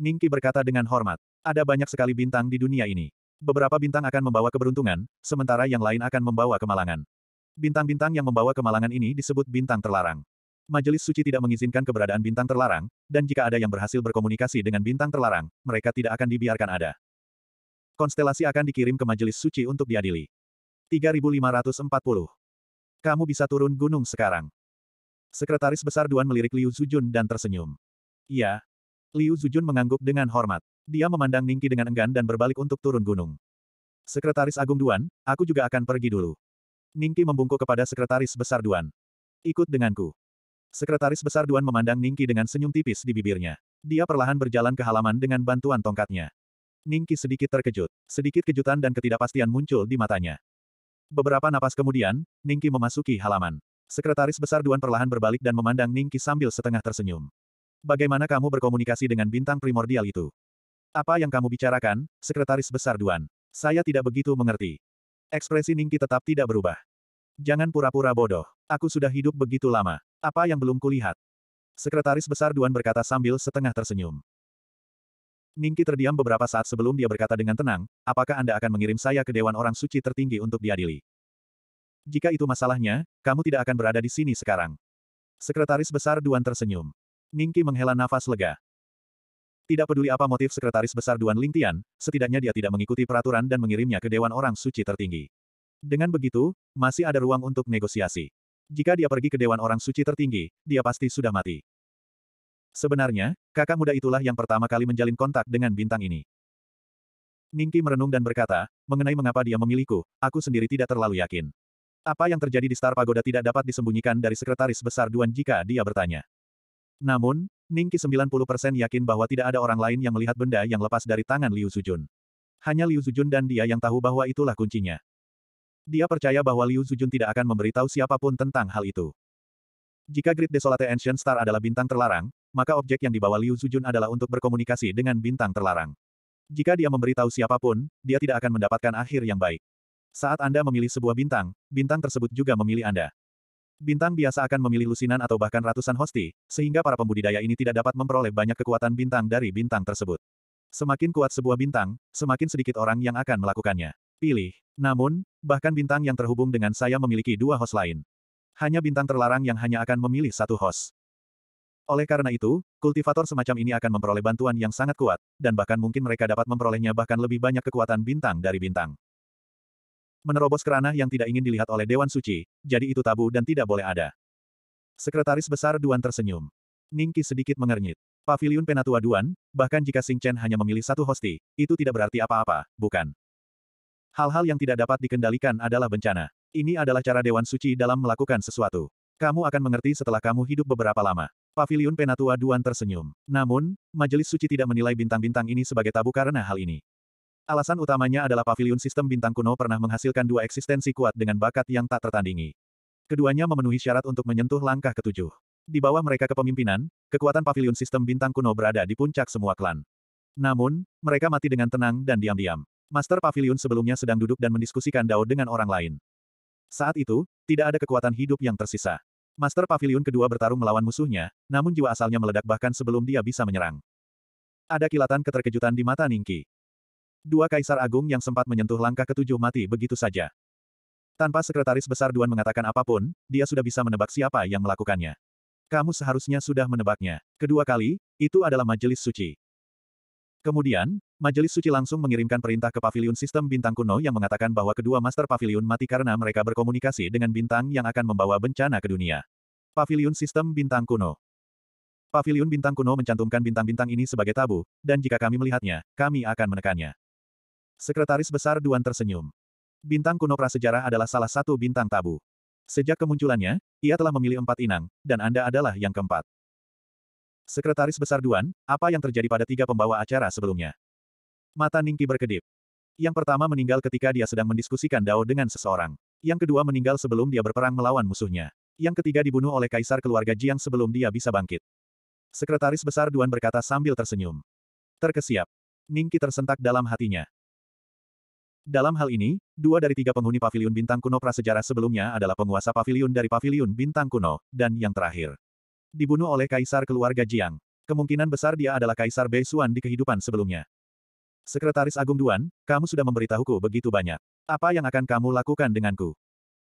Ningki berkata dengan hormat. Ada banyak sekali bintang di dunia ini. Beberapa bintang akan membawa keberuntungan, sementara yang lain akan membawa kemalangan. Bintang-bintang yang membawa kemalangan ini disebut bintang terlarang. Majelis suci tidak mengizinkan keberadaan bintang terlarang, dan jika ada yang berhasil berkomunikasi dengan bintang terlarang, mereka tidak akan dibiarkan ada. Konstelasi akan dikirim ke majelis suci untuk diadili. 3540. Kamu bisa turun gunung sekarang. Sekretaris Besar Duan melirik Liu Zujun dan tersenyum. Iya. Liu Zujun mengangguk dengan hormat. Dia memandang Ningki dengan enggan dan berbalik untuk turun gunung. Sekretaris Agung Duan, aku juga akan pergi dulu. Ningki membungkuk kepada Sekretaris Besar Duan. Ikut denganku. Sekretaris Besar Duan memandang Ningki dengan senyum tipis di bibirnya. Dia perlahan berjalan ke halaman dengan bantuan tongkatnya. Ningki sedikit terkejut. Sedikit kejutan dan ketidakpastian muncul di matanya. Beberapa napas kemudian, Ningki memasuki halaman. Sekretaris Besar Duan perlahan berbalik dan memandang Ningki sambil setengah tersenyum. Bagaimana kamu berkomunikasi dengan bintang primordial itu? Apa yang kamu bicarakan, Sekretaris Besar Duan? Saya tidak begitu mengerti. Ekspresi Ningki tetap tidak berubah. Jangan pura-pura bodoh. Aku sudah hidup begitu lama. Apa yang belum kulihat? Sekretaris Besar Duan berkata sambil setengah tersenyum. Ningki terdiam beberapa saat sebelum dia berkata dengan tenang, apakah Anda akan mengirim saya ke Dewan Orang Suci tertinggi untuk diadili? Jika itu masalahnya, kamu tidak akan berada di sini sekarang. Sekretaris Besar Duan tersenyum. Ningki menghela nafas lega. Tidak peduli apa motif Sekretaris Besar Duan Lingtian, setidaknya dia tidak mengikuti peraturan dan mengirimnya ke Dewan Orang Suci tertinggi. Dengan begitu, masih ada ruang untuk negosiasi. Jika dia pergi ke Dewan Orang Suci tertinggi, dia pasti sudah mati. Sebenarnya, kakak muda itulah yang pertama kali menjalin kontak dengan bintang ini. Ningki merenung dan berkata, mengenai mengapa dia memilihku, aku sendiri tidak terlalu yakin. Apa yang terjadi di Star Pagoda tidak dapat disembunyikan dari sekretaris besar Duan jika dia bertanya. Namun, Ningki 90% yakin bahwa tidak ada orang lain yang melihat benda yang lepas dari tangan Liu Sujun. Hanya Liu Sujun dan dia yang tahu bahwa itulah kuncinya. Dia percaya bahwa Liu Zujun tidak akan memberitahu siapapun tentang hal itu. Jika Grid Desolate Ancient Star adalah bintang terlarang, maka objek yang dibawa Liu Zujun adalah untuk berkomunikasi dengan bintang terlarang. Jika dia memberitahu siapapun, dia tidak akan mendapatkan akhir yang baik. Saat Anda memilih sebuah bintang, bintang tersebut juga memilih Anda. Bintang biasa akan memilih lusinan atau bahkan ratusan hosti, sehingga para pembudidaya ini tidak dapat memperoleh banyak kekuatan bintang dari bintang tersebut. Semakin kuat sebuah bintang, semakin sedikit orang yang akan melakukannya. Pilih. Namun, bahkan bintang yang terhubung dengan saya memiliki dua host lain. Hanya bintang terlarang yang hanya akan memilih satu host. Oleh karena itu, kultivator semacam ini akan memperoleh bantuan yang sangat kuat, dan bahkan mungkin mereka dapat memperolehnya bahkan lebih banyak kekuatan bintang dari bintang. Menerobos kerana yang tidak ingin dilihat oleh Dewan Suci, jadi itu tabu dan tidak boleh ada. Sekretaris Besar Duan tersenyum. Ningki sedikit mengernyit. Paviliun Penatua Duan, bahkan jika Sing Chen hanya memilih satu hosti, itu tidak berarti apa-apa, bukan? Hal-hal yang tidak dapat dikendalikan adalah bencana. Ini adalah cara Dewan Suci dalam melakukan sesuatu. Kamu akan mengerti setelah kamu hidup beberapa lama. Pavilion Penatua Duan tersenyum. Namun, Majelis Suci tidak menilai bintang-bintang ini sebagai tabu karena hal ini. Alasan utamanya adalah Pavilion sistem bintang kuno pernah menghasilkan dua eksistensi kuat dengan bakat yang tak tertandingi. Keduanya memenuhi syarat untuk menyentuh langkah ketujuh. Di bawah mereka kepemimpinan, kekuatan Pavilion sistem bintang kuno berada di puncak semua klan. Namun, mereka mati dengan tenang dan diam-diam. Master Pavilion sebelumnya sedang duduk dan mendiskusikan Dao dengan orang lain. Saat itu, tidak ada kekuatan hidup yang tersisa. Master Pavilion kedua bertarung melawan musuhnya, namun jiwa asalnya meledak bahkan sebelum dia bisa menyerang. Ada kilatan keterkejutan di mata Ningki. Dua kaisar agung yang sempat menyentuh langkah ketujuh mati begitu saja. Tanpa sekretaris besar Duan mengatakan apapun, dia sudah bisa menebak siapa yang melakukannya. Kamu seharusnya sudah menebaknya. Kedua kali, itu adalah majelis suci. Kemudian, Majelis Suci langsung mengirimkan perintah ke paviliun sistem bintang kuno yang mengatakan bahwa kedua master paviliun mati karena mereka berkomunikasi dengan bintang yang akan membawa bencana ke dunia. Paviliun sistem bintang kuno Paviliun bintang kuno mencantumkan bintang-bintang ini sebagai tabu, dan jika kami melihatnya, kami akan menekannya. Sekretaris Besar Duan tersenyum. Bintang kuno prasejarah adalah salah satu bintang tabu. Sejak kemunculannya, ia telah memilih empat inang, dan Anda adalah yang keempat. Sekretaris Besar Duan, apa yang terjadi pada tiga pembawa acara sebelumnya? Mata Ningki berkedip. Yang pertama meninggal ketika dia sedang mendiskusikan Dao dengan seseorang. Yang kedua meninggal sebelum dia berperang melawan musuhnya. Yang ketiga dibunuh oleh kaisar keluarga Jiang sebelum dia bisa bangkit. Sekretaris besar Duan berkata sambil tersenyum. Terkesiap. Ningki tersentak dalam hatinya. Dalam hal ini, dua dari tiga penghuni pavilion bintang kuno prasejarah sebelumnya adalah penguasa pavilion dari pavilion bintang kuno, dan yang terakhir. Dibunuh oleh kaisar keluarga Jiang. Kemungkinan besar dia adalah kaisar Bei Xuan di kehidupan sebelumnya. Sekretaris Agung Duan, kamu sudah memberitahuku begitu banyak. Apa yang akan kamu lakukan denganku?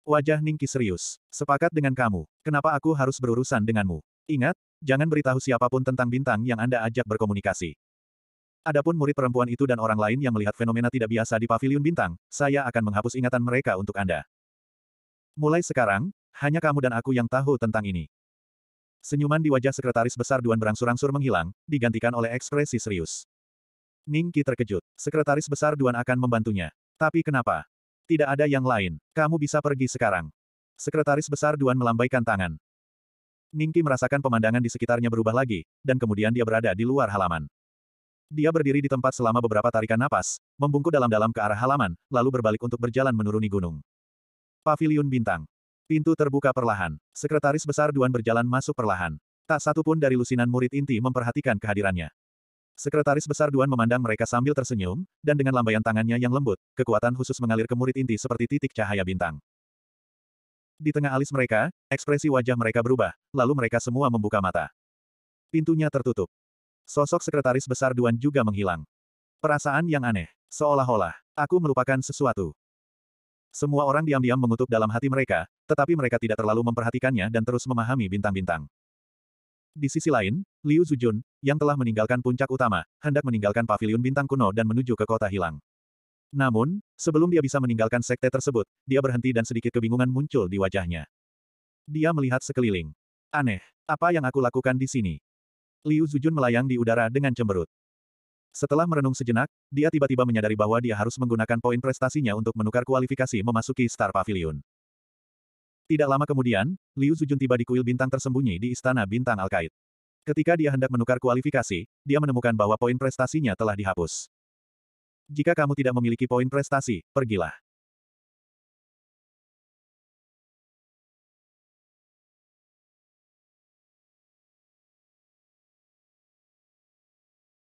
Wajah Ningki serius. Sepakat dengan kamu. Kenapa aku harus berurusan denganmu? Ingat, jangan beritahu siapapun tentang bintang yang Anda ajak berkomunikasi. Adapun murid perempuan itu dan orang lain yang melihat fenomena tidak biasa di pavilion bintang, saya akan menghapus ingatan mereka untuk Anda. Mulai sekarang, hanya kamu dan aku yang tahu tentang ini. Senyuman di wajah sekretaris besar Duan berangsur-angsur menghilang, digantikan oleh ekspresi serius. Ning terkejut. Sekretaris besar Duan akan membantunya. Tapi kenapa? Tidak ada yang lain. Kamu bisa pergi sekarang. Sekretaris besar Duan melambaikan tangan. Ningki merasakan pemandangan di sekitarnya berubah lagi, dan kemudian dia berada di luar halaman. Dia berdiri di tempat selama beberapa tarikan napas, membungkuk dalam-dalam ke arah halaman, lalu berbalik untuk berjalan menuruni gunung. Paviliun Bintang. Pintu terbuka perlahan. Sekretaris Besar Duan berjalan masuk perlahan. Tak satu pun dari lusinan murid inti memperhatikan kehadirannya. Sekretaris Besar Duan memandang mereka sambil tersenyum, dan dengan lambaian tangannya yang lembut, kekuatan khusus mengalir ke murid inti seperti titik cahaya bintang. Di tengah alis mereka, ekspresi wajah mereka berubah, lalu mereka semua membuka mata. Pintunya tertutup. Sosok Sekretaris Besar Duan juga menghilang. Perasaan yang aneh, seolah-olah, aku merupakan sesuatu. Semua orang diam-diam mengutuk dalam hati mereka, tetapi mereka tidak terlalu memperhatikannya dan terus memahami bintang-bintang. Di sisi lain, Liu Zujun, yang telah meninggalkan puncak utama, hendak meninggalkan paviliun bintang kuno dan menuju ke kota hilang. Namun, sebelum dia bisa meninggalkan sekte tersebut, dia berhenti dan sedikit kebingungan muncul di wajahnya. Dia melihat sekeliling. Aneh, apa yang aku lakukan di sini? Liu Zujun melayang di udara dengan cemberut. Setelah merenung sejenak, dia tiba-tiba menyadari bahwa dia harus menggunakan poin prestasinya untuk menukar kualifikasi memasuki Star Pavilion. Tidak lama kemudian, Liu Zujun tiba di kuil bintang tersembunyi di Istana Bintang Alkait. Ketika dia hendak menukar kualifikasi, dia menemukan bahwa poin prestasinya telah dihapus. Jika kamu tidak memiliki poin prestasi, pergilah.